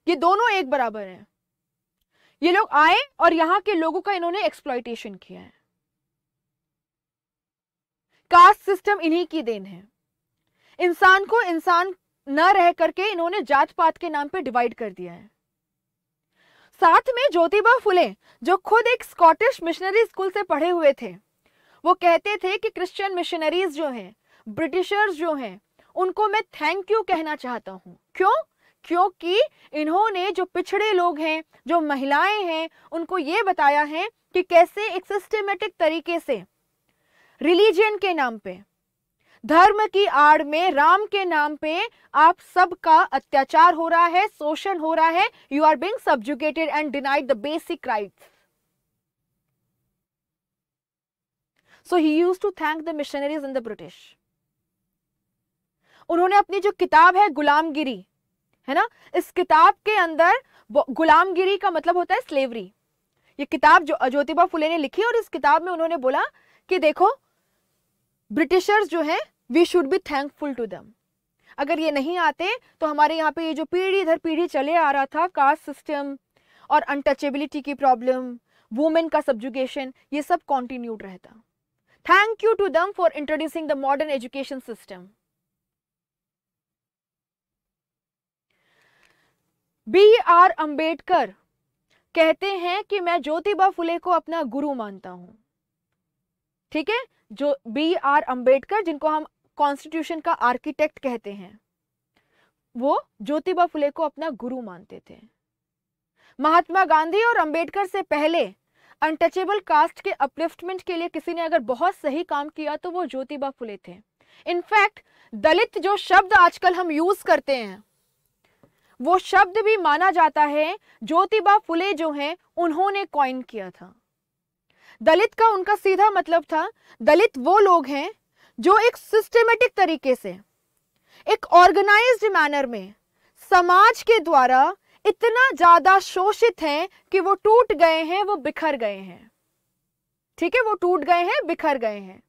ये दोनों एक बराबर हैं ये लोग आए और यहां के लोगों का इन्होंने एक्सप्लॉयटेशन किया है कास्ट सिस्टम इन्हीं की देन है इंसान को इंसान न रह करके इन्होंने जात पात के नाम पे डिवाइड कर दिया है साथ में ज्योतिबा फुले जो खुद एक स्कॉटिश मिशनरी स्कूल से पढ़े हुए थे वो कहते थे कि क्रिश्चियन मिशनरीज जो हैं ब्रिटिशर्स जो हैं उनको मैं थैंक यू कहना चाहता हूं क्यों क्योंकि इन्होंने जो पिछड़े लोग हैं जो महिलाएं हैं उनको ये बताया है कि कैसे एक सिस्टमेटिक तरीके से रिलीजन के नाम पे धर्म की आड़ में राम के नाम पे आप सबका अत्याचार हो रहा है शोषण हो रहा है you are being subjugated and denied the basic right so he use to thank the missionaries in the British उन्होंने अपनी जो किताब है गुलामगिरी है ना इस किताब के अंदर गुलामगिरी का मतलब होता है स्लेवरी ये किताब जो ज्योतिबा फुले ने लिखी और इस किताब में उन्होंने बोला कि देखो ब्रिटिशर्स जो हैं we should be thankful to them अगर ये नहीं आते तो हमारे यहाँ पे ये जो पीढ़ी दर पीढ़ी चले आ रहा था कास्ट सिस्टम और अनटचेबिलिटी की प्रॉब्लम वुमेन का सब्जुकेशन ये सब कॉन्टिन्यूड रहता thank you to them for introducing the modern education system B R Ambedkar कहते हैं कि मैं ज्योतिबा फुले को अपना गुरु मानता हूं ठीक है जो बी आर अंबेडकर जिनको हम कॉन्स्टिट्यूशन का आर्किटेक्ट कहते हैं वो ज्योतिबा फुले को अपना गुरु मानते थे महात्मा गांधी और अंबेडकर से पहले अनटचेबल कास्ट के अपलिफ्टमेंट के लिए किसी ने अगर बहुत सही काम किया तो वो ज्योतिबा फुले थे इनफैक्ट दलित जो शब्द आजकल हम यूज करते हैं वो शब्द भी माना जाता है ज्योतिबा फुले जो हैं उन्होंने कॉइन किया था दलित का उनका सीधा मतलब था दलित वो लोग हैं जो एक सिस्टमेटिक तरीके से एक ऑर्गेनाइज्ड मैनर में समाज के द्वारा इतना ज्यादा शोषित हैं कि वो टूट गए हैं वो बिखर गए हैं ठीक है वो टूट गए हैं बिखर गए हैं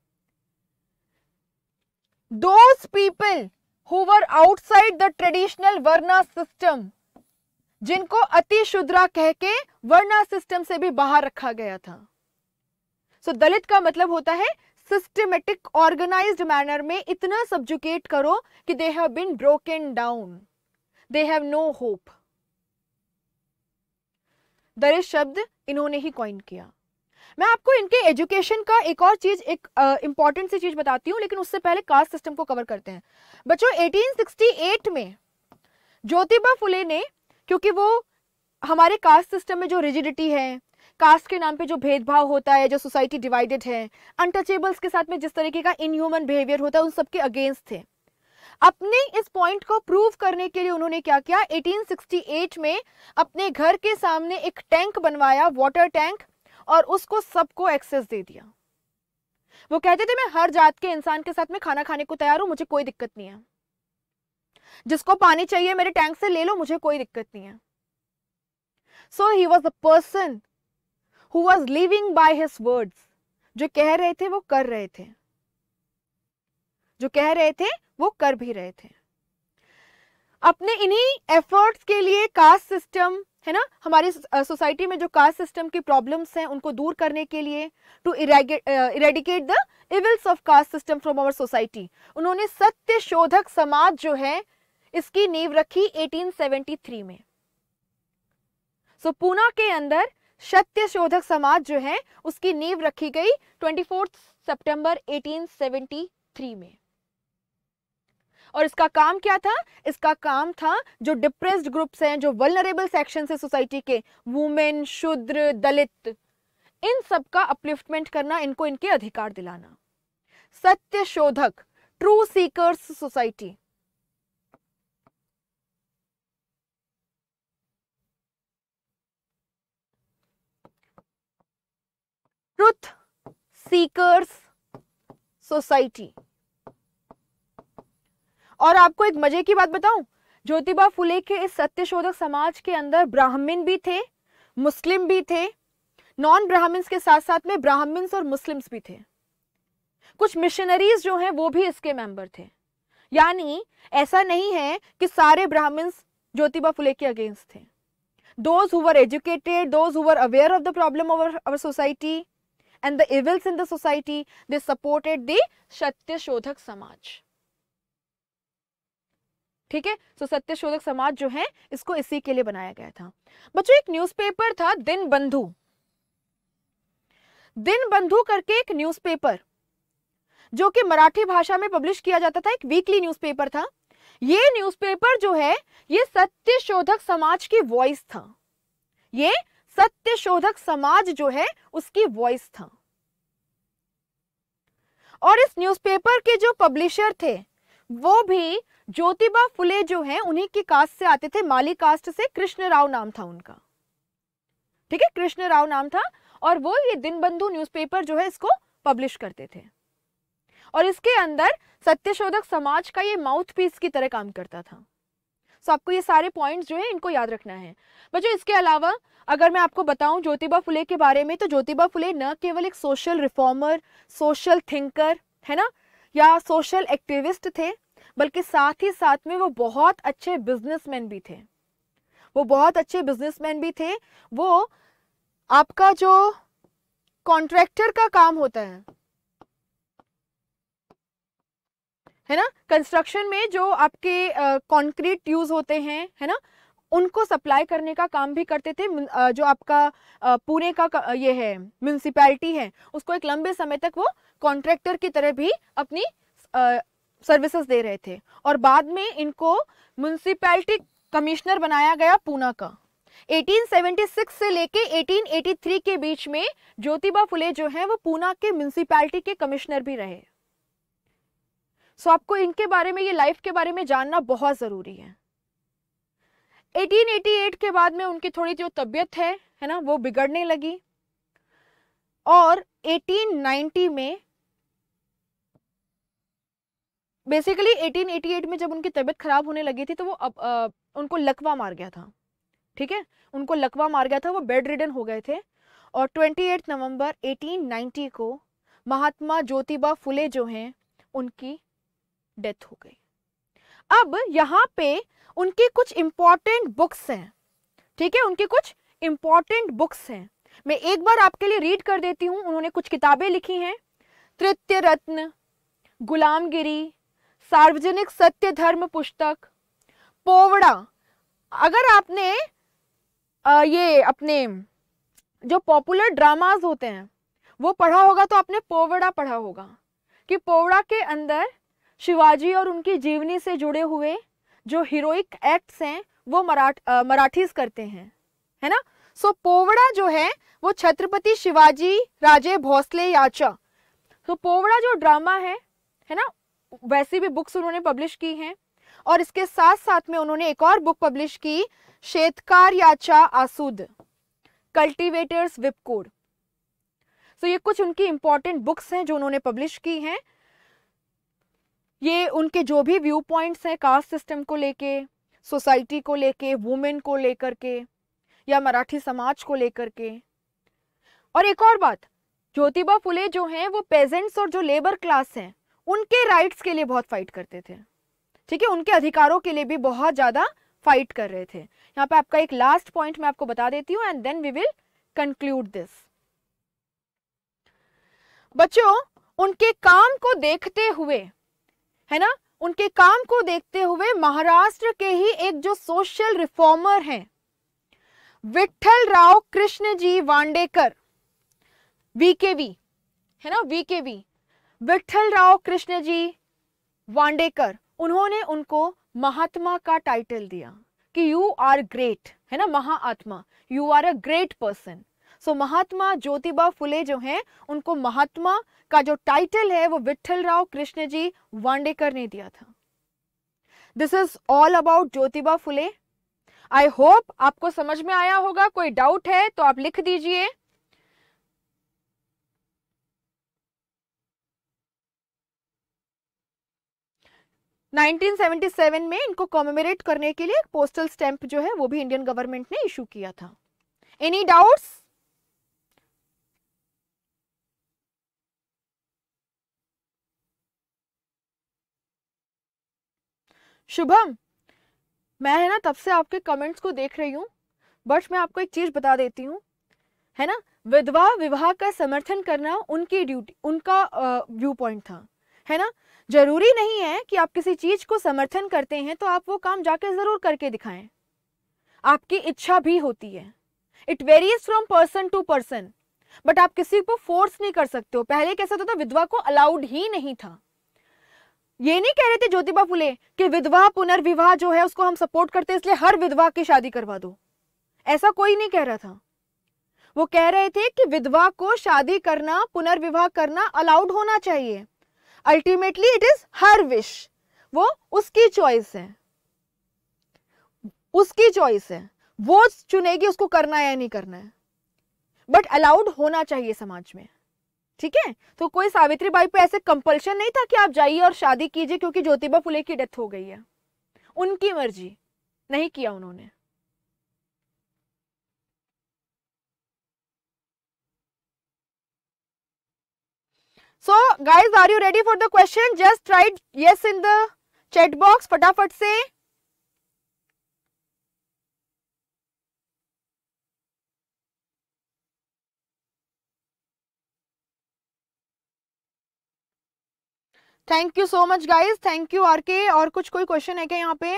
those people who were outside the traditional Varna system, जिनको अति शुद्रा कह के वर्णा सिस्टम से भी बाहर रखा गया था सो so, दलित का मतलब होता है सिस्टमेटिक ऑर्गेनाइज्ड मैनर में इतना सब्जुकेट करो कि they have been broken down they have no hope Dalit शब्द इन्होंने ही क्वाइन किया मैं आपको इनके एजुकेशन का एक और चीज़ एक इंपॉर्टेंट सी चीज़ बताती हूँ लेकिन उससे पहले कास्ट सिस्टम को कवर करते हैं बच्चों 1868 में ज्योतिबा फुले ने क्योंकि वो हमारे कास्ट सिस्टम में जो रिजिडिटी है कास्ट के नाम पे जो भेदभाव होता है जो सोसाइटी डिवाइडेड है अनटचेबल्स के साथ में जिस तरीके का इनह्यूमन बिहेवियर होता है उन सबके अगेंस्ट थे अपने इस पॉइंट को प्रूव करने के लिए उन्होंने क्या किया 1868 में अपने घर के सामने एक टैंक बनवाया वाटर टैंक और उसको सबको एक्सेस दे दिया वो कहते थे मैं हर जात के इंसान के साथ में खाना खाने को तैयार हूं मुझे कोई दिक्कत नहीं है जिसको पानी चाहिए मेरे टैंक से ले लो मुझे कोई दिक्कत नहीं है so he was a person who was living by his words जो कह रहे थे वो कर रहे थे जो कह रहे थे वो कर भी रहे थे अपने इन्हीं एफर्ट्स के लिए कास्ट सिस्टम है ना हमारी सोसाइटी में जो कास्ट सिस्टम की प्रॉब्लम्स हैं उनको दूर करने के लिए to eradicate the evils of caste system from our society उन्होंने सत्य शोधक समाज जो है इसकी नींव रखी 1873 में सो so, पूना के अंदर सत्य शोधक समाज जो है उसकी नींव रखी गई 24 सितंबर 1873 में और इसका काम क्या था इसका काम था जो डिप्रेस्ड ग्रुप्स हैं जो वलनरेबल सेक्शन है सोसाइटी के वुमेन शूद्र दलित इन सब का अपलिफ्टमेंट करना इनको इनके अधिकार दिलाना Satya Shodhak true seekers society truth seekers society और आपको एक मजे की बात बताऊं ज्योतिबा फुले के इस सत्यशोधक समाज के अंदर ब्राह्मण भी थे मुस्लिम भी थे नॉन ब्राह्मण्स के साथ साथ में ब्राह्मण्स और मुस्लिम्स भी थे कुछ मिशनरीज जो हैं वो भी इसके मेंबर थे यानी ऐसा नहीं है कि सारे ब्राह्मण्स ज्योतिबा फुले के अगेंस्ट थे those who're educated those who're aware of the problem the problem of our, our society and the evils in the society ठीक है सो सत्य शोधक समाज जो है इसको इसी के लिए बनाया गया था बच्चों एक न्यूज़पेपर था दिन बंधु दिन बंधु करके एक न्यूज़पेपर जो कि मराठी भाषा में पब्लिश किया जाता था एक वीकली न्यूज़पेपर था ये न्यूज़पेपर जो है ये सत्य शोधक समाज की वॉइस था ये सत्य शोधक समाज जो है उसकी वॉइस था और इस न्यूज़पेपर के जो पब्लिशर थे वो भी ज्योतिबा फुले जो है उन्हीं की कास्ट से आते थे माली कास्ट से कृष्ण राव नाम था उनका ठीक है कृष्ण राव नाम था और वो ये दिनबंधु न्यूज़पेपर जो है इसको पब्लिश करते थे और इसके अंदर सत्यशोधक समाज का ये माउथ पीस की तरह काम करता था सो so, आपको ये सारे पॉइंट्स जो है इनको याद रखना है बच्चो इसके अलावा अगर मैं आपको बताऊं ज्योतिबा फुले के बारे में तो ज्योतिबा फुले न केवल एक सोशल रिफॉर्मर सोशल थिंकर है ना या सोशल एक्टिविस्ट थे बल्कि साथ ही साथ में वो बहुत अच्छे बिजनेसमैन भी थे वो बहुत अच्छे बिजनेसमैन भी थे वो आपका जो कॉन्ट्रैक्टर का काम होता है है ना कंस्ट्रक्शन में जो आपके कंक्रीट यूज होते हैं है ना उनको सप्लाई करने का काम भी करते थे जो आपका पुणे का ये है म्यूनसिपैलिटी है उसको एक लंबे समय तक वो कॉन्ट्रैक्टर की तरह भी अपनी सर्विसेज दे रहे थे और बाद में इनको म्यूनसिपैलिटी कमिश्नर बनाया गया पूना का 1876 से लेके 1883 के बीच में ज्योतिबा फुले जो हैं वो पूना के म्यूनसिपैलिटी के कमिश्नर भी रहे सो so, आपको इनके बारे में ये लाइफ के बारे में जानना बहुत ज़रूरी है 1888 के बाद में उनकी थोड़ी जो तबियत है है ना वो बिगड़ने लगी और 1890 में बेसिकली 1888 में जब उनकी तबीयत खराब होने लगी थी तो वो अब आ, उनको लकवा मार गया था ठीक है उनको लकवा मार गया था वो बेड रिडन हो गए थे और 28 नवंबर 1890 को महात्मा ज्योतिबा फुले जो हैं उनकी डेथ हो गई अब यहाँ पे उनकी कुछ इम्पॉर्टेंट बुक्स हैं ठीक है उनकी कुछ इम्पॉर्टेंट बुक्स हैं मैं एक बार आपके लिए रीड कर देती हूँ उन्होंने कुछ किताबें लिखी हैं तृतीय रत्न गुलामगिरी सार्वजनिक सत्य धर्म पुस्तक पोवड़ा अगर आपने आ, ये अपने जो पॉपुलर ड्रामाज होते हैं वो पढ़ा होगा तो आपने पोवड़ा पढ़ा होगा कि पोवड़ा के अंदर शिवाजी और उनकी जीवनी से जुड़े हुए जो हीरोइक एक्ट्स हैं वो मराठ मराठीज करते हैं है ना सो so, पोवड़ा जो है वो छत्रपति शिवाजी राजे भोसले याचा तो so, पोवड़ा जो ड्रामा है है ना वैसी भी बुक्स उन्होंने पब्लिश की हैं और इसके साथ साथ में उन्होंने एक और बुक पब्लिश की शेतकार याचा आसूद कल्टीवेटर्स विपकोड सो ये कुछ उनकी इंपॉर्टेंट बुक्स हैं जो उन्होंने पब्लिश की हैं ये उनके जो भी व्यू पॉइंट्स हैं कास्ट सिस्टम को लेके सोसाइटी को लेके वुमेन को लेकर के या मराठी समाज को लेकर के और एक और बात ज्योतिबा फुले जो हैं वो पेजेंट्स और जो लेबर क्लास हैं उनके राइट्स के लिए बहुत फाइट करते थे ठीक है उनके अधिकारों के लिए भी बहुत ज़्यादा फाइट कर रहे थे यहाँ पे आपका एक लास्ट पॉइंट मैं आपको बता देती हूँ and then we will conclude this बच्चों उनके काम को देखते हुए है ना उनके काम को देखते हुए महाराष्ट्र के ही एक जो सोशल रिफॉर्मर हैं विठल राव कृष्ण जी वांडेकर वीकेवी है ना वीकेवी विठल राव कृष्ण जी वांडेकर उन्होंने उनको महात्मा का टाइटल दिया कि यू आर ग्रेट है ना महाआत्मा you are a great person so Mahatma Jyotiba Phule जो हैं उनको महात्मा का जो टाइटल है वो विठल राव कृष्ण जी वांडेकर ने दिया था this is all about Jyotiba Phule I hope आपको समझ में आया होगा कोई डाउट है तो आप लिख दीजिए 1977 में इनको कॉमेमोरेट करने के लिए पोस्टल स्टैंप जो है वो भी इंडियन गवर्नमेंट ने इश्यू किया था एनी डाउट्स शुभम मैं है ना तब से आपके कमेंट्स को देख रही हूँ बट मैं आपको एक चीज बता देती हूँ है ना विधवा विवाह का समर्थन करना उनकी ड्यूटी उनका व्यू पॉइंट था है ना जरूरी नहीं है कि आप किसी चीज को समर्थन करते हैं तो आप वो काम जाके जरूर करके दिखाएं आपकी इच्छा भी होती है it varies from person to person but आप किसी को फोर्स नहीं कर सकते हो पहले कैसा होता था विधवा को अलाउड ही नहीं था ये नहीं कह रहे थे ज्योतिबा फुले कि विधवा पुनर्विवाह जो है उसको हम सपोर्ट करते हैं इसलिए हर विधवा की शादी करवा दो ऐसा कोई नहीं कह रहा था वो कह रहे थे कि विधवा को शादी करना पुनर्विवाह करना अलाउड होना चाहिए ultimately it is her wish वो उसकी चॉइस है उसकी चॉइस है वो चुनेगी उसको करना है या नहीं करना है बट अलाउड होना चाहिए समाज में ठीक है तो कोई सावित्री बाई पे ऐसे कंपल्शन नहीं था कि आप जाइए और शादी कीजिए क्योंकि ज्योतिबा फुले की डेथ हो गई है उनकी मर्जी नहीं किया उन्होंने so guys are you ready for the question just write yes in the chat box फटाफट से thank you so much guys thank you R K और कुछ कोई क्वेश्चन है क्या यहाँ पे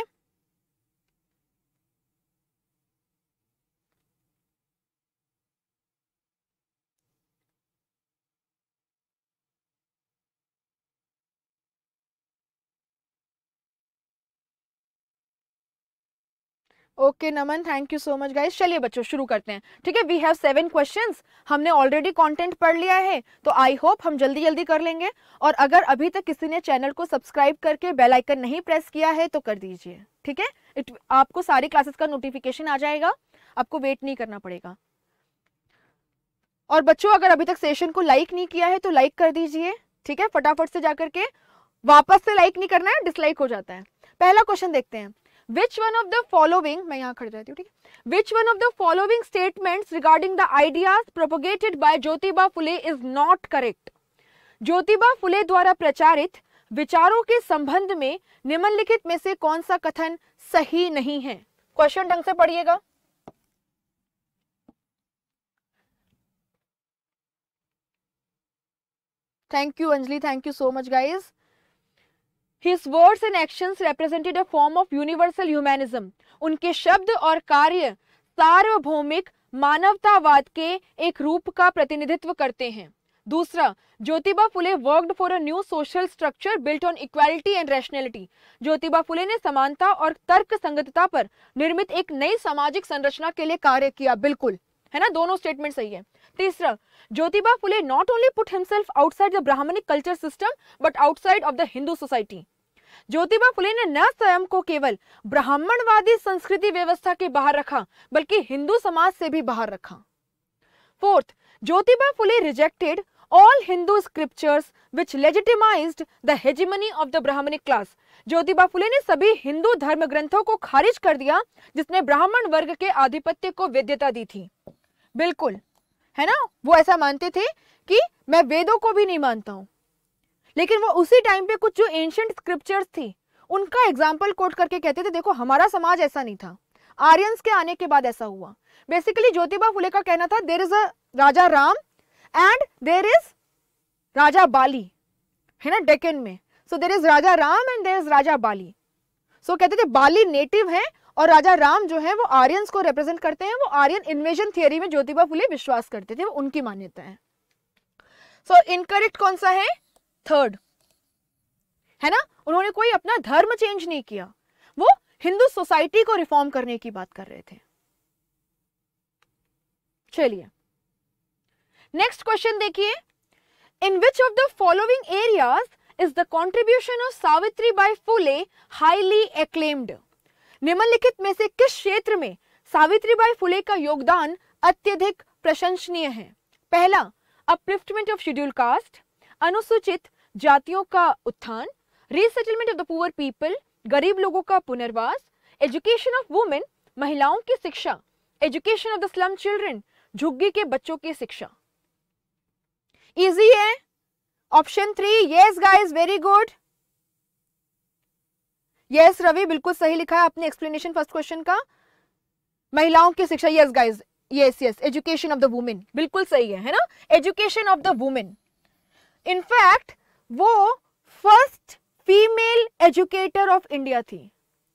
okay Naman thank you so much guys चलिए बच्चों शुरू करते हैं ठीक है वी हैव सेवन क्वेश्चंस हमने ऑलरेडी कंटेंट पढ़ लिया है तो आई होप हम जल्दी जल्दी कर लेंगे और अगर अभी तक किसी ने चैनल को सब्सक्राइब करके बेल आइकन नहीं प्रेस किया है तो कर दीजिए ठीक है इट आपको सारी क्लासेस का नोटिफिकेशन आ जाएगा आपको वेट नहीं करना पड़ेगा और बच्चों अगर अभी तक सेशन को लाइक नहीं किया है तो लाइक कर दीजिए ठीक है फटाफट से जाकर के वापस से लाइक नहीं करना है डिसलाइक हो जाता है पहला क्वेश्चन देखते हैं which one of the following मैं यहाँ खड़ी रहती हूँ ठीक है which one of the following statement regarding the ideas propagated by Jyotiba Phule is not correct Jyotiba Phule द्वारा प्रचारित विचारों के संबंध में निम्नलिखित में से कौन सा कथन सही नहीं है क्वेश्चन ढंग से पढ़िएगा thank you Anjali thank you so much guys His words and actions represented a form of universal humanism. उनके शब्द और कार्य सार्वभौमिक मानवतावाद के एक रूप का प्रतिनिधित्व करते हैं दूसरा Jyotiba Phule worked for a new social structure built on equality and rationality Jyotiba Phule ने समानता और तर्क संगतता पर निर्मित एक नई सामाजिक संरचना के लिए कार्य किया बिल्कुल है ना दोनों स्टेटमेंट सही है तीसरा Jyotiba Phule not only put himself outside the brahmanic culture system but outside of the Hindu society Jyotiba Phule ने न स्वयं को केवल ब्राह्मणवादी संस्कृति व्यवस्था के बाहर रखा बल्कि हिंदू समाज से भी बाहर रखा fourth Jyotiba Phule rejected all Hindu scriptures which legitimize the hegemony of the brahmanic class Jyotiba Phule ने सभी हिंदू धर्म ग्रंथों को खारिज कर दिया जिसने ब्राह्मण वर्ग के आधिपत्य को वैधता दी थी बिल्कुल है ना वो ऐसा मानते थे कि मैं वेदों को भी नहीं मानता हूँ लेकिन वो उसी टाइम पे कुछ जो एंशंट स्क्रिप्चर्स थी उनका एग्जाम्पल कोट करके कहते थे देखो हमारा समाज ऐसा नहीं था आर्यंस के आने के बाद ऐसा हुआ बेसिकली ज्योतिबा फुले का कहना था there is a Raja Ram and there is Raja Bali है ना डेकन में so there is Raja Ram and there is Raja Bali so so, कहते थे बाली नेटिव है और राजा राम जो है वो आर्यन को रिप्रेजेंट करते हैं वो आर्यन इन्वेजन थियरी में ज्योतिबा फुले विश्वास करते थे वो उनकी मान्यता है सो so, इनकरेक्ट कौन सा है थर्ड है ना उन्होंने कोई अपना धर्म चेंज नहीं किया वो हिंदू सोसाइटी को रिफॉर्म करने की बात कर रहे थे चलिए नेक्स्ट क्वेश्चन देखिए in which of the following areas is the contribution of Savitri Bai Phule highly acclaimed निम्नलिखित में से किस क्षेत्र में सावित्रीबाई फुले का योगदान अत्यधिक प्रशंसनीय है पहला अपलिफ्टमेंट ऑफ शेड्यूल कास्ट अनुसूचित जातियों का उत्थान resettlement of the poor people गरीब लोगों का पुनर्वास एजुकेशन ऑफ वुमेन महिलाओं की शिक्षा education of the slum children झुग्गी के बच्चों की शिक्षा इजी है option three yes guys very good yes Ravi बिल्कुल सही लिखा है आपने एक्सप्लेनेशन फर्स्ट क्वेश्चन का महिलाओं की शिक्षा yes guys yes yes education of the women बिल्कुल सही है है ना एजुकेशन ऑफ द वुमेन इनफैक्ट वो first female educator of India थी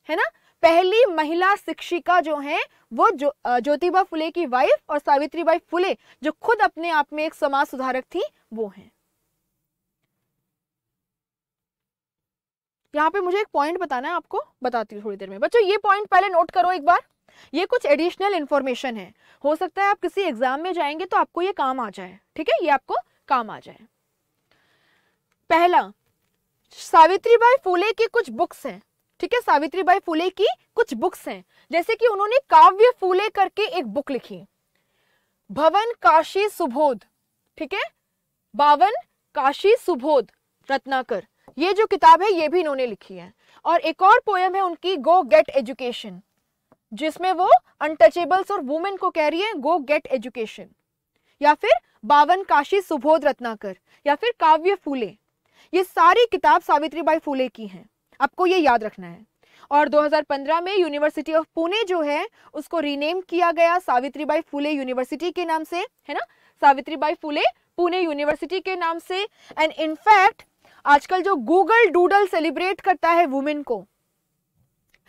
है ना पहली महिला शिक्षिका जो है वो जो ज्योतिबा फुले की वाइफ और सावित्रीबाई फुले जो खुद अपने आप में एक समाज सुधारक थी वो हैं यहाँ पे मुझे एक पॉइंट बताना है आपको बताती हूँ थोड़ी देर में बच्चों ये पॉइंट पहले नोट करो एक बार ये कुछ एडिशनल इन्फॉर्मेशन है हो सकता है आप किसी एग्जाम में जाएंगे तो आपको ये काम आ जाए ठीक है ये आपको काम आ जाए पहला सावित्री बाई फूले की कुछ बुक्स हैं ठीक है सावित्री बाई फूले की कुछ बुक्स हैं जैसे कि उन्होंने काव्य फूले करके एक बुक लिखी भवन काशी सुबोध ठीक है बावन काशी सुबोध रत्नाकर ये जो किताब है ये भी इन्होंने लिखी है और एक और पोएम है उनकी गो गेट एजुकेशन जिसमें वो अनटचेबल्स और वुमेन को कह रही है गो गेट एजुकेशन या फिर बावन काशी सुबोध रत्नाकर या फिर काव्य फूले ये सारी किताब सावित्रीबाई फूले की हैं आपको ये याद रखना है और 2015 में यूनिवर्सिटी ऑफ पुणे जो है उसको रीनेम किया गया सावित्रीबाई फूले यूनिवर्सिटी के नाम से है ना सावित्रीबाई फूले पुणे यूनिवर्सिटी के नाम से एंड इनफैक्ट आजकल जो गूगल डूडल सेलिब्रेट करता है वुमेन को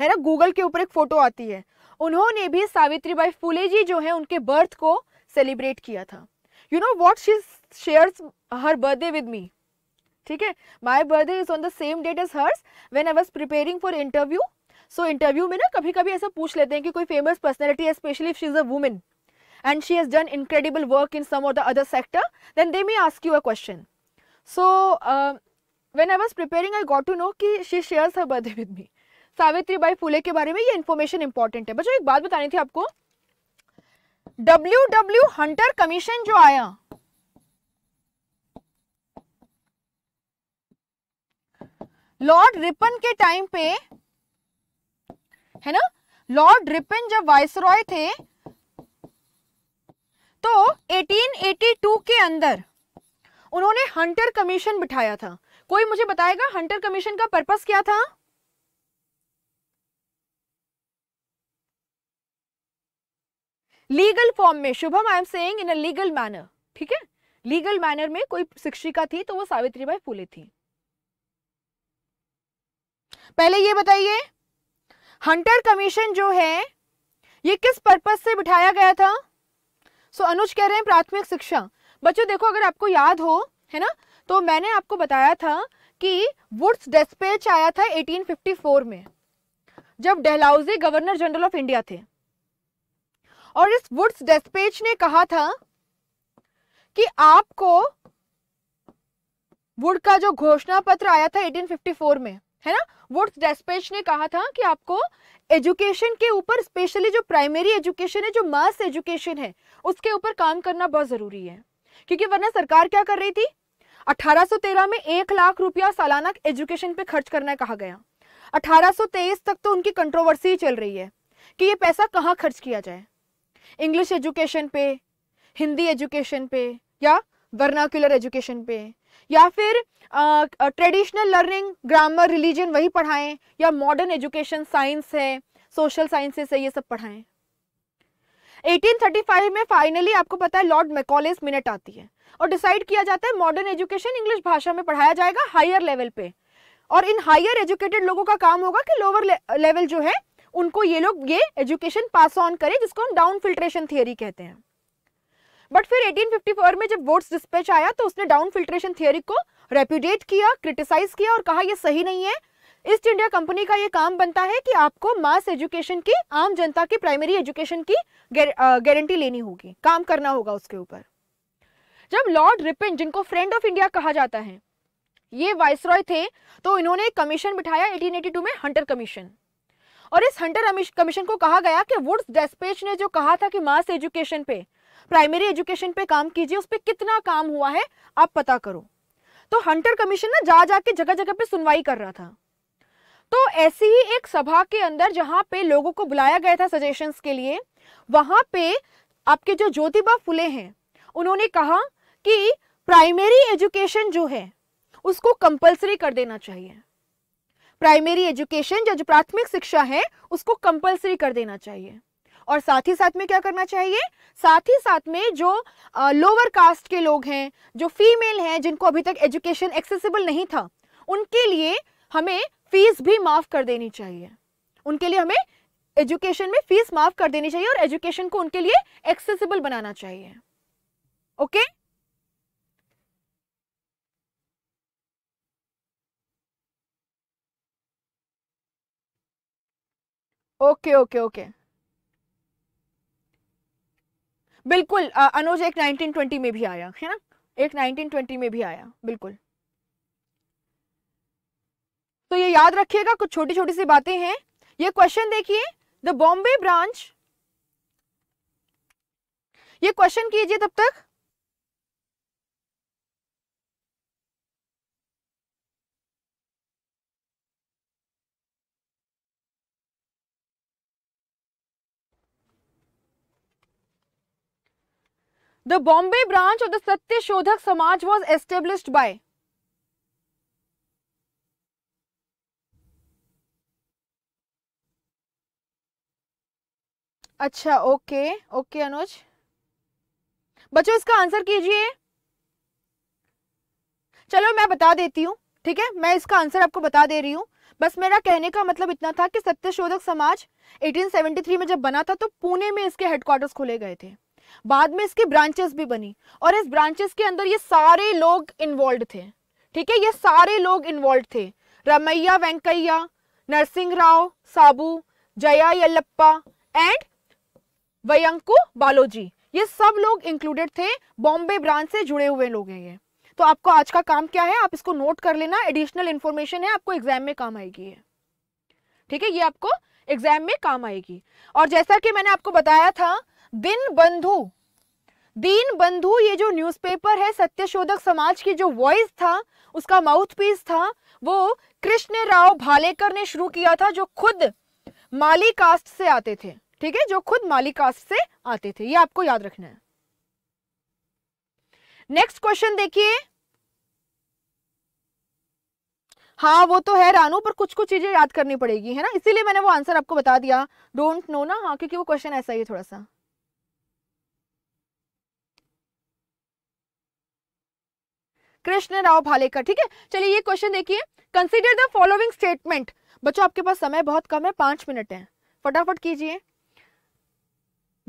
है ना गूगल के ऊपर एक फोटो आती है उन्होंने भी सावित्रीबाई फुले जी जो है उनके बर्थ को सेलिब्रेट किया था you know what she share her birthday with me ठीक है my birthday is on the same date is hers when I was preparing for interview so interview में ना कभी कभी ऐसा पूछ लेते हैं कि कोई famous personality specially if she is a women and she has done incredible work in some or the other sector then they me ask you a question so when I was preparing I got to know कि she shares her birthday with me Savitri Bai Phule के बारे में ये information important है बच्चों एक बात बतानी थी आपको डब्ल्यू डब्ल्यू हंटर कमीशन जो आया लॉर्ड रिपन के टाइम पे है ना लॉर्ड रिपन जब वाइस रॉय थे तो 1882 के अंदर उन्होंने हंटर कमीशन बिठाया था कोई मुझे बताएगा हंटर कमीशन का पर्पस क्या था लीगल फॉर्म में Shubham I am saying in a legal manner ठीक है लीगल मैनर में कोई शिक्षिका थी तो वो सावित्रीबाई फूले थी पहले ये बताइए हंटर कमीशन जो है ये किस पर्पज से बिठाया गया था सो so, अनुज कह रहे हैं प्राथमिक शिक्षा बच्चों देखो अगर आपको याद हो है ना तो मैंने आपको बताया था कि वुड्स डेस्पेच आया था 1854 में जब Dalhousie governor general of India थे और इस वुड्स डेस्पेच ने कहा था कि आपको वुड का जो घोषणा पत्र आया था 1854 में है ना वुड्स डेस्पेच ने कहा था कि आपको एजुकेशन के ऊपर स्पेशली जो प्राइमरी एजुकेशन है जो मास एजुकेशन है उसके ऊपर काम करना बहुत ज़रूरी है क्योंकि वरना सरकार क्या कर रही थी 1813 में एक लाख रुपया सालाना एजुकेशन पे खर्च करना कहा गया 1823 तक तो उनकी कंट्रोवर्सी चल रही है कि ये पैसा कहाँ खर्च किया जाए इंग्लिश एजुकेशन पे हिंदी एजुकेशन पे या वर्नाक्यूलर एजुकेशन पे या फिर ट्रेडिशनल लर्निंग ग्रामर रिलीजन वही पढ़ाएं या मॉडर्न एजुकेशन साइंस है सोशल साइंसेस है ये सब पढ़ाएं 1835 में फाइनली आपको पता है लॉर्ड मैकॉलेज मिनट आती है और डिसाइड किया जाता है मॉडर्न एजुकेशन इंग्लिश भाषा में पढ़ाया जाएगा हायर लेवल पे और इन हायर एजुकेटेड लोगों का काम होगा कि लोअर लेवल जो है उनको ये लोग ये एजुकेशन पास ऑन करें जिसको हम डाउन फिल्ट्रेशन थियोरी कहते हैं बट फिर 1854 में जब वोट्स डिस्पैच आया तो उसने डाउन फिल्ट्रेशन थियोरी को रेप्यूडेट किया क्रिटिसाइज किया और कहा यह सही नहीं है ईस्ट इंडिया कंपनी का ये काम बनता है कि आपको मास एजुकेशन की आम जनता की प्राइमरी एजुकेशन की गारंटी लेनी होगी काम करना होगा उसके ऊपर जब लॉर्ड रिपिन जिनको फ्रेंड ऑफ इंडिया कहा जाता है ये वाइसरॉय थे तो इन्होंने एक कमीशन बिठाया 1882 में हंटर कमीशन और इस हंटर कमीशन को कहा गया कि वुड्स डेस्पेच ने जो कहा था कि मास एजुकेशन पे प्राइमरी एजुकेशन पे काम कीजिए उस पर कितना काम हुआ है आप पता करो तो हंटर कमीशन ना जा जाके जगह जगह पे सुनवाई कर रहा था तो ऐसी ही एक सभा के अंदर जहां पे लोगों को बुलाया गया था सजेशंस के लिए वहां पे आपके जो ज्योतिबा फुले हैं उन्होंने कहा कि प्राइमरी एजुकेशन जो है उसको कंपलसरी कर देना चाहिए प्राइमरी एजुकेशन जो, प्राथमिक शिक्षा है उसको कंपलसरी कर देना चाहिए और साथ ही साथ में क्या करना चाहिए साथ ही साथ में जो लोअर कास्ट के लोग हैं जो फीमेल हैं जिनको अभी तक एजुकेशन एक्सेसिबल नहीं था उनके लिए हमें फीस भी माफ़ कर देनी चाहिए उनके लिए हमें एजुकेशन में फीस माफ़ कर देनी चाहिए और एजुकेशन को उनके लिए एक्सेसिबल बनाना चाहिए ओके ओके ओके ओके बिल्कुल अनुज एक 1920 में भी आया है ना एक 1920 में भी आया बिल्कुल तो ये याद रखिएगा कुछ छोटी छोटी सी बातें हैं ये क्वेश्चन देखिए द बॉम्बे ब्रांच ये क्वेश्चन कीजिए तब तक the Bombay branch of the Satya Shodhak Samaj was established by अच्छा ओके ओके अनुज बच्चों इसका आंसर कीजिए चलो मैं बता देती हूँ ठीक है मैं इसका आंसर आपको बता दे रही हूँ बस मेरा कहने का मतलब इतना था कि सत्यशोधक समाज 1873 में जब बना था तो पुणे में इसके हेडक्वार्टर्स खोले गए थे बाद में इसकी ब्रांचेस भी बनी और इस ब्रांचेस के अंदर ये सारे लोग इन्वॉल्व थे ठीक है ये सारे लोग इन्वॉल्व थे रमैया वेंकैया नरसिंह राव साबू जया यल्लप्पा एंड वयंको बालोजी ये सब लोग इंक्लूडेड थे बॉम्बे ब्रांच से जुड़े हुए लोग हैं ये तो आपको आज का काम क्या है आप इसको नोट कर लेना एडिशनल इन्फॉर्मेशन है आपको एग्जाम में काम आएगी ये ठीक है ये आपको एग्जाम में काम आएगी और जैसा कि मैंने आपको बताया था दिन बंधु दीन बंधु ये जो न्यूज़पेपर है सत्यशोधक समाज की जो वॉइस था उसका माउथपीस था वो कृष्ण राव भालेकर ने शुरू किया था जो खुद माली कास्ट से आते थे ठीक है जो खुद माली कास्ट से आते थे ये आपको याद रखना है नेक्स्ट क्वेश्चन देखिए हाँ वो तो है रानू पर कुछ कुछ चीजें याद करनी पड़ेगी है ना इसीलिए मैंने वो आंसर आपको बता दिया डोंट नो ना हाँ क्योंकि वो क्वेश्चन ऐसा ही है थोड़ा सा कृष्ण राव भालेकर ठीक है चलिए ये क्वेश्चन देखिए कंसिडर द फॉलोइंग स्टेटमेंट बच्चों आपके पास समय बहुत कम है पांच मिनट है फटाफट कीजिए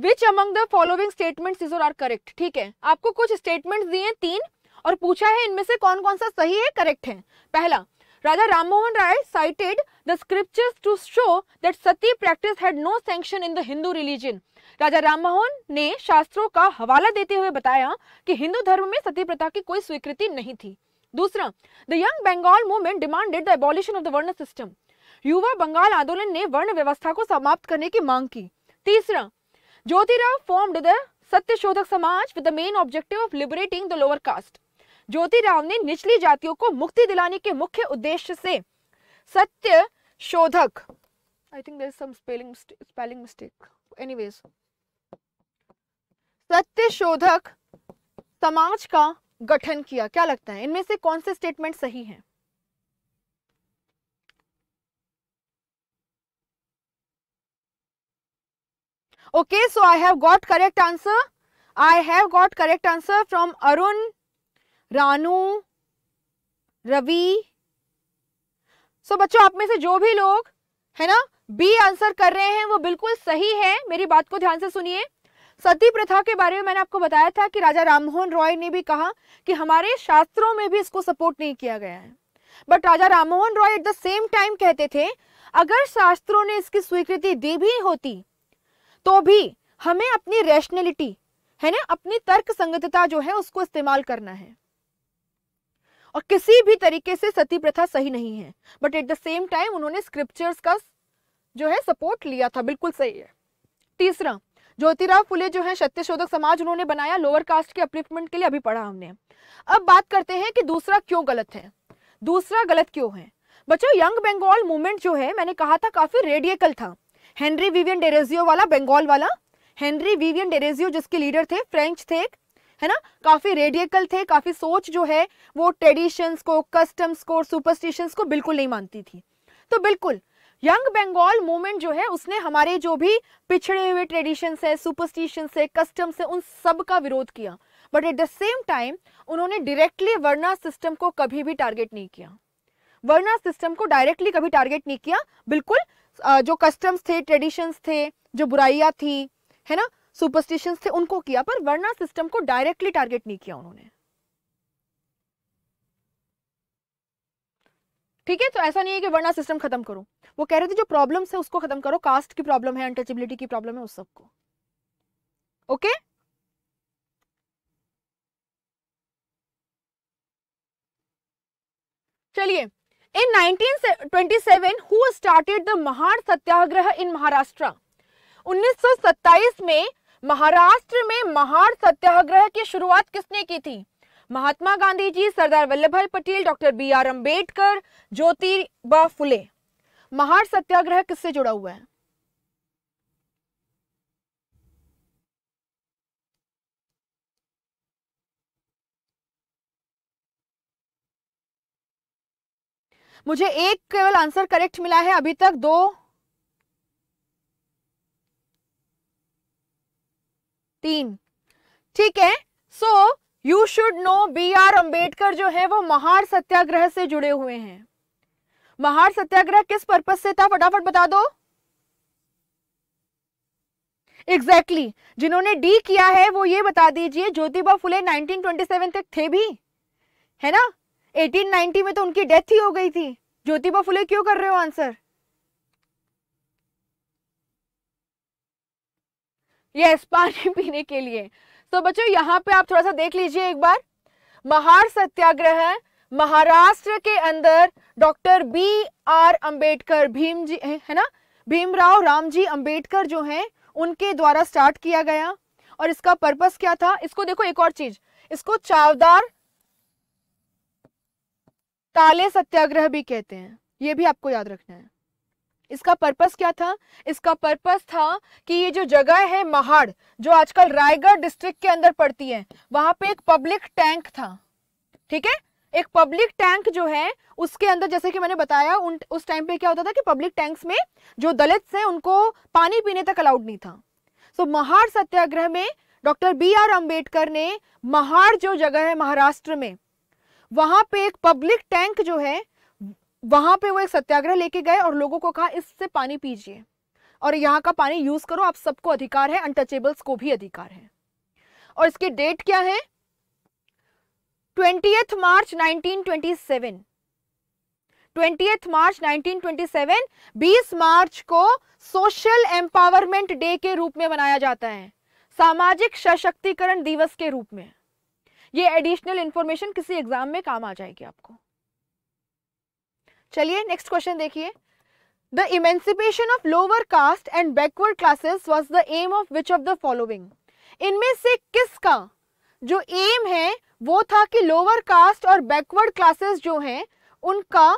which among the following statement is are correct ठीक है आपको कुछ स्टेटमेंट दिए हैं तीन और पूछा है इनमें से कौन कौन सा सही है करेक्ट है पहला Raja Rammohan Roy cited the scriptures to show that sati practice had no sanction in the Hindu religion Raja Rammohan ने शास्त्रों का हवाला देते हुए बताया कि हिंदू धर्म में सती प्रथा की कोई स्वीकृति नहीं थी दूसरा the young Bengal movement demanded the abolition of the varna system युवा बंगाल आंदोलन ने वर्ण व्यवस्था को समाप्त करने की मांग की तीसरा Jyotirao form the Satyashodhak Samaj with the main objective of liberating the lower caste. Jyoti Rao ने निचली जातियों को मुक्ति दिलाने के मुख्य उद्देश्य से Satya Shodhak I think there some spelling spelling mistake anyways Satya Shodhak समाज का गठन किया क्या लगता है इनमें से कौन से स्टेटमेंट सही हैं okay so i have got correct answer i have got correct answer from arun ranu ravi so बच्चों आप में से जो भी लोग है ना बी आंसर कर रहे हैं वो बिल्कुल सही है मेरी बात को ध्यान से सुनिए सती प्रथा के बारे में मैंने आपको बताया था कि राजा राममोहन रॉय ने भी कहा कि हमारे शास्त्रों में भी इसको सपोर्ट नहीं किया गया है but Raja Rammohan Roy at the same time कहते थे अगर शास्त्रों ने इसकी स्वीकृति दी भी होती तो भी हमें अपनी रैशनैलिटी है ना अपनी तर्क संगतता जो है उसको इस्तेमाल करना है और किसी भी तरीके से सती प्रथा सही नहीं है but at the same time उन्होंने स्क्रिप्चर्स का जो है सपोर्ट लिया था बिल्कुल सही है तीसरा ज्योतिराव फुले जो है सत्यशोधक समाज उन्होंने बनाया लोअर कास्ट के अपलिफ्टमेंट के लिए अभी पढ़ा हमने अब बात करते हैं कि दूसरा क्यों गलत है दूसरा गलत क्यों है बच्चों यंग बंगाल मूवमेंट जो है मैंने कहा था काफी रेडियकल था हेनरी विवियन डेरेजियो वाला बंगाल वाला हेनरी विवियन डेरेजियो जिसके लीडर थे फ्रेंच थे है ना काफ़ी रेडिकल थे काफ़ी सोच जो है वो ट्रेडिशंस को कस्टम्स को सुपरस्टिशंस को बिल्कुल नहीं मानती थी तो बिल्कुल यंग बंगाल मूवमेंट जो है उसने हमारे जो भी पिछड़े हुए ट्रेडिशंस है सुपरस्टिशंस है कस्टम्स है उन सब का विरोध किया but at the same time उन्होंने डायरेक्टली वर्ना सिस्टम को कभी भी टारगेट नहीं किया वर्ना सिस्टम को डायरेक्टली कभी टारगेट नहीं किया बिल्कुल जो कस्टम्स थे ट्रेडिशंस थे जो बुराइयां थी है ना सुपरस्टिशंस थे उनको किया पर वर्णा सिस्टम को डायरेक्टली टारगेट नहीं किया उन्होंने ठीक है तो ऐसा नहीं है कि वर्णा सिस्टम खत्म करो वो कह रहे थे जो प्रॉब्लम्स है उसको खत्म करो कास्ट की प्रॉब्लम है अनटचेबिलिटी की प्रॉब्लम है उस सबको ओके चलिए In 1927, who started the Mahar Satyagraha in Maharashtra? 1927 में महाराष्ट्र में महार सत्याग्रह की शुरुआत किसने की थी महात्मा गांधी जी Sardar Vallabh Bhai Patel doctor B R Ambedkar Jyotiba Phule Mahar Satyagraha किससे जुड़ा हुआ है मुझे एक केवल आंसर करेक्ट मिला है अभी तक दो तीन ठीक है so you should know B R Ambedkar जो है वो महार सत्याग्रह से जुड़े हुए हैं महार सत्याग्रह किस पर्पज से था फटाफट बता दो एग्जैक्टली exactly. जिन्होंने डी किया है वो ये बता दीजिए ज्योतिबा फुले 1927 तक थे भी है ना 1890 में तो उनकी डेथ ही हो गई थी ज्योतिबा फुले क्यों कर रहे हो आंसर यस पानी पीने के लिए तो बच्चों यहाँ पे आप थोड़ा सा देख लीजिए एक बार महार सत्याग्रह महाराष्ट्र के अंदर doctor B R Ambedkar Bhim ji है ना भीमराव रामजी अंबेडकर जो हैं उनके द्वारा स्टार्ट किया गया और इसका पर्पस क्या था इसको देखो एक और चीज इसको चावदार काले सत्याग्रह भी कहते हैं ये भी आपको याद रखना है इसका पर्पस क्या था इसका पर्पस था कि ये जो जगह है महाड़ जो आजकल रायगढ़ डिस्ट्रिक्ट के अंदर पड़ती है वहां पे एक पब्लिक टैंक था ठीक है एक पब्लिक टैंक जो है उसके अंदर जैसे कि मैंने बताया उन उस टाइम पे क्या होता था कि पब्लिक टैंक्स में जो दलित हैं उनको पानी पीने तक अलाउड नहीं था सो so, महाड़ सत्याग्रह में डॉक्टर बी आर अम्बेडकर ने महाड़ जो जगह है महाराष्ट्र में वहां पे एक पब्लिक टैंक जो है वहां पे वो एक सत्याग्रह लेके गए और लोगों को कहा इससे पानी पीजिए और यहाँ का पानी यूज करो आप सबको अधिकार है अनटचेबल्स को भी अधिकार है और इसकी डेट क्या है twenty March nineteen twentieth March 1927 20 मार्च को सोशल एम्पावरमेंट डे के रूप में मनाया जाता है सामाजिक सशक्तिकरण दिवस के रूप में ये एडिशनल इंफॉर्मेशन किसी एग्जाम में काम आ जाएगी आपको चलिए नेक्स्ट क्वेश्चन देखिए the emancipation of lower caste and backward classes was the aim of which of the following इनमें से किसका जो एम है वो था कि लोअर कास्ट और बैकवर्ड क्लासेस जो हैं उनका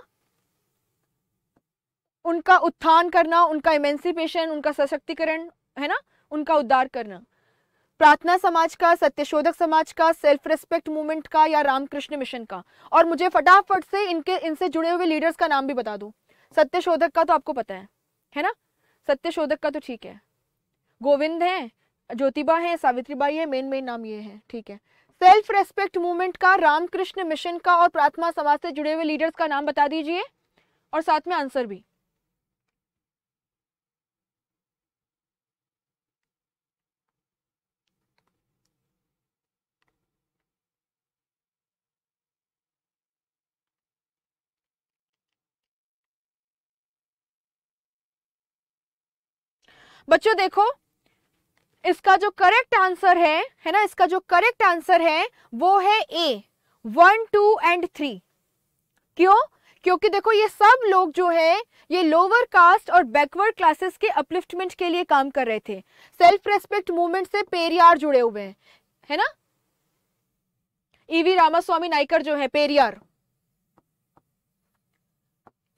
उनका उत्थान करना उनका इमेंसिपेशन उनका सशक्तिकरण है ना उनका उद्धार करना प्रार्थना समाज का सत्यशोधक समाज का सेल्फ रेस्पेक्ट मूवमेंट का या रामकृष्ण मिशन का और मुझे फटाफट से इनके इनसे जुड़े हुए लीडर्स का नाम भी बता दूँ सत्यशोधक का तो आपको पता है है ना सत्यशोधक का तो ठीक है गोविंद है ज्योतिबा है सावित्रीबाई है मेन मेन नाम ये है ठीक है सेल्फ रेस्पेक्ट मूवमेंट का रामकृष्ण मिशन का और प्रार्थना समाज से जुड़े हुए लीडर्स का नाम बता दीजिए और साथ में आंसर भी बच्चों देखो इसका जो करेक्ट आंसर है है ना इसका जो करेक्ट आंसर है वो है a one two and three क्यों क्योंकि देखो ये सब लोग जो है ये लोअर कास्ट और बैकवर्ड क्लासेस के अपलिफ्टमेंट के लिए काम कर रहे थे सेल्फ रेस्पेक्ट मूवमेंट से पेरियार जुड़े हुए हैं है ना ईवी रामास्वामी नाइकर जो है पेरियार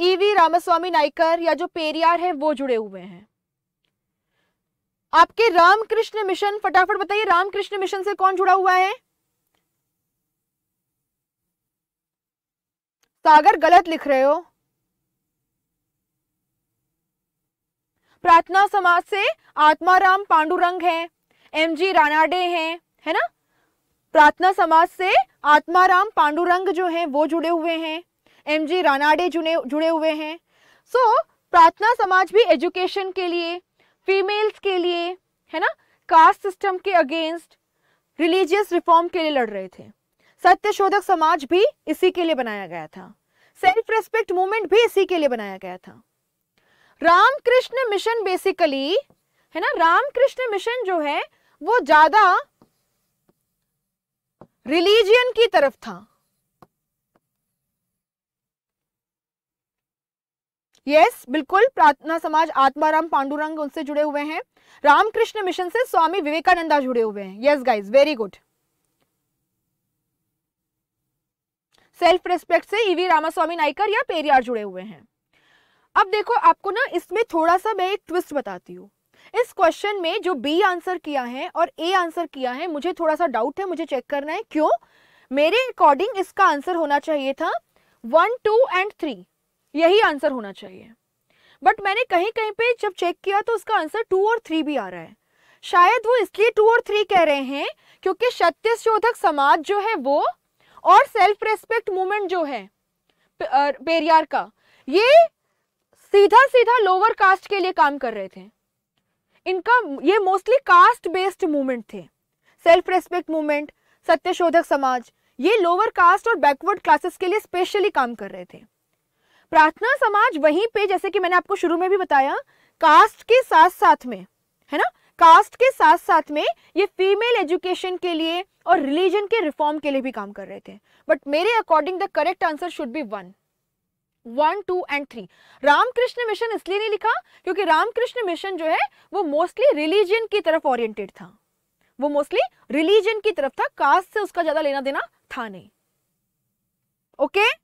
ईवी रामास्वामी नाइकर या जो पेरियार है वो जुड़े हुए हैं आपके रामकृष्ण मिशन फटाफट बताइए रामकृष्ण मिशन से कौन जुड़ा हुआ है सागर गलत लिख रहे हो प्रार्थना समाज से आत्माराम पांडुरंग है एम जी रानाडे हैं है ना प्रार्थना समाज से आत्माराम पांडुरंग जो हैं वो जुड़े हुए हैं एम जी रानाडे जुड़े जुड़े हुए हैं सो so, प्रार्थना समाज भी एजुकेशन के लिए फीमेल्स के लिए है ना कास्ट सिस्टम के अगेंस्ट रिलीजियस रिफॉर्म के लिए लड़ रहे थे सत्यशोधक समाज भी इसी के लिए बनाया गया था सेल्फ रेस्पेक्ट मूवमेंट भी इसी के लिए बनाया गया था रामकृष्ण मिशन बेसिकली है ना रामकृष्ण मिशन जो है वो ज्यादा रिलीजियन की तरफ था यस बिल्कुल प्रार्थना समाज आत्माराम पांडुरंग उनसे जुड़े हुए हैं रामकृष्ण मिशन से स्वामी विवेकानंदा जुड़े हुए हैं yes guys very good self respect से ईवी e रामास्वामी नाइकर या पेरियार जुड़े हुए हैं अब देखो आपको ना इसमें थोड़ा सा मैं एक ट्विस्ट बताती हूँ इस क्वेश्चन में जो बी आंसर किया है और ए आंसर किया है मुझे थोड़ा सा डाउट है मुझे चेक करना है क्यों मेरे अकॉर्डिंग इसका आंसर होना चाहिए था वन टू एंड थ्री यही आंसर होना चाहिए बट मैंने कहीं कहीं पे जब चेक किया तो उसका आंसर टू और थ्री भी आ रहा है शायद वो इसलिए टू और थ्री कह रहे हैं क्योंकि सत्यशोधक समाज जो है वो और सेल्फ रेस्पेक्ट मूवमेंट जो है पेरियार का ये सीधा सीधा लोअर कास्ट के लिए काम कर रहे थे इनका ये मोस्टली कास्ट बेस्ड मूवमेंट थे self respect movement Satyashodhak Samaj ये लोअर कास्ट और बैकवर्ड क्लासेस के लिए स्पेशली काम कर रहे थे प्रार्थना समाज वहीं पे जैसे कि मैंने आपको शुरू में भी बताया कास्ट के साथ साथ में है ना कास्ट के साथ साथ में ये फीमेल एजुकेशन के लिए और रिलीजन के रिफॉर्म के लिए भी काम कर रहे थे बट मेरे according the correct answer should be one one two and three Ramakrishna Mission इसलिए नहीं लिखा क्योंकि रामकृष्ण मिशन जो है वो मोस्टली रिलीजन की तरफ ओरिएंटेड था वो मोस्टली रिलीजन की तरफ था कास्ट से उसका ज्यादा लेना देना था नहीं ओके okay?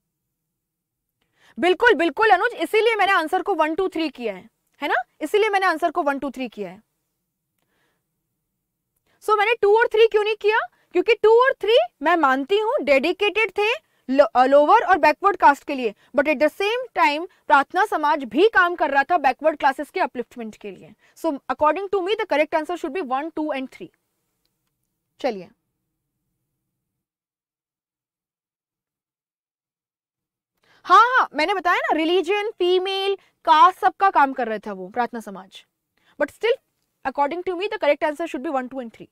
बिल्कुल बिल्कुल अनुज इसीलिए मैंने आंसर को वन टू थ्री किया है है ना इसीलिए मैंने आंसर को वन टू थ्री किया है सो so, मैंने टू और थ्री क्यों नहीं किया क्योंकि टू और थ्री मैं मानती हूं डेडिकेटेड थे लोअर और बैकवर्ड कास्ट के लिए but at the same time Prarthana Samaj भी काम कर रहा था बैकवर्ड क्लासेस के अपलिफ्टमेंट के लिए so according to me the correct answer should be one two and three चलिए हाँ हाँ मैंने बताया ना रिलीजन फीमेल कास्ट सबका काम कर रहा था वो Prarthana Samaj but still according to me the correct answer should be one two and three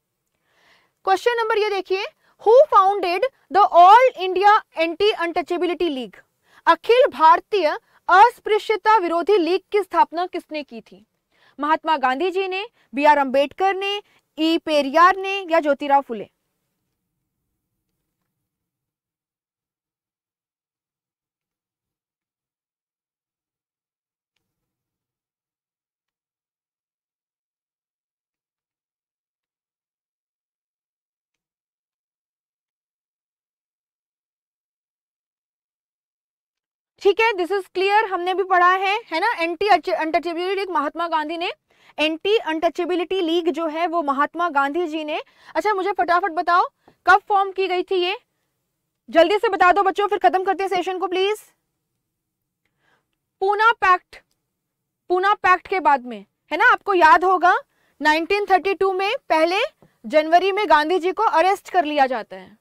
question number ये देखिए who founded the all India anti untouchability league Akhil Bharatiya अस्पृश्यता विरोधी लीग की स्थापना किसने की थी महात्मा गांधी जी ने बी आर अम्बेडकर ने ई पेरियार ने या ज्योतिराव फुले ठीक है दिस इज क्लियर हमने भी पढ़ा है है ना anti untouchability league Mahatma Gandhi ने एंटी अनटचेबिलिटी लीग जो है वो महात्मा गांधी जी ने अच्छा मुझे फटाफट बताओ कब फॉर्म की गई थी ये जल्दी से बता दो बच्चों फिर खत्म करते हैं सेशन को please Poona pact Poona pact के बाद में है ना आपको याद होगा 1932 में पहले जनवरी में गांधी जी को अरेस्ट कर लिया जाता है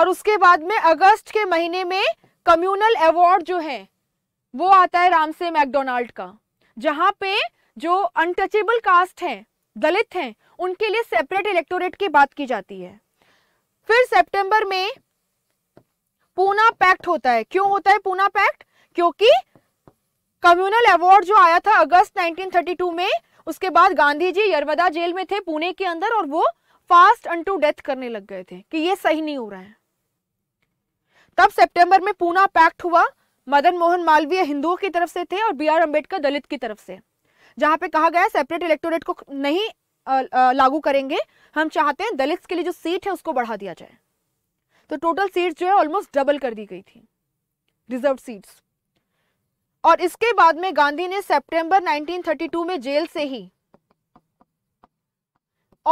और उसके बाद में अगस्त के महीने में कम्युनल अवार्ड जो है वो आता है रामसे मैकडोनाल्ड का जहां पे जो अनटचेबल कास्ट है दलित हैं उनके लिए सेपरेट इलेक्टोरेट की बात की जाती है फिर सितंबर में पूना पैक्ट होता है क्यों होता है पूना पैक्ट क्योंकि कम्युनल अवार्ड जो आया था अगस्त 1932 में उसके बाद गांधी जी यरवदा जेल में थे पुणे के अंदर और वो फास्ट अनटू डेथ करने लग गए थे कि ये सही नहीं हो रहा है तब सितंबर में पूना पैक्ट हुआ मदन मोहन मालवीय हिंदुओं की तरफ से थे और बी आर अम्बेडकर दलित की तरफ से जहां पे कहा गया सेपरेट इलेक्टोरेट को नहीं लागू करेंगे हम चाहते हैं दलित के लिए जो सीट है उसको बढ़ा दिया जाए तो टोटल सीट जो है ऑलमोस्ट डबल कर दी गई थी रिजर्व सीट्स और इसके बाद में गांधी ने सितंबर नाइनटीन में जेल से ही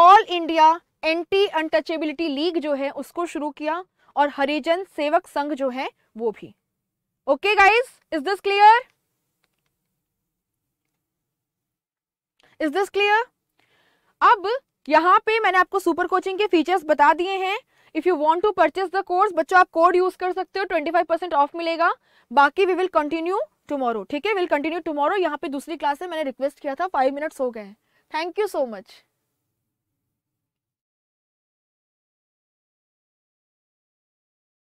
all India anti untouchability league जो है उसको शुरू किया और हरिजन सेवक संघ जो है वो भी okay guys is this clear is this clear अब यहां पे मैंने आपको सुपर कोचिंग के फीचर्स बता दिए हैं if you want to purchase the course बच्चों आप कोड यूज कर सकते हो 25% ऑफ मिलेगा बाकी वी विल कंटिन्यू टुमारो ठीक है विल कंटिन्यू टुमारो यहाँ पे दूसरी क्लास है मैंने रिक्वेस्ट किया था फाइव मिनट्स हो गए थैंक यू सो मच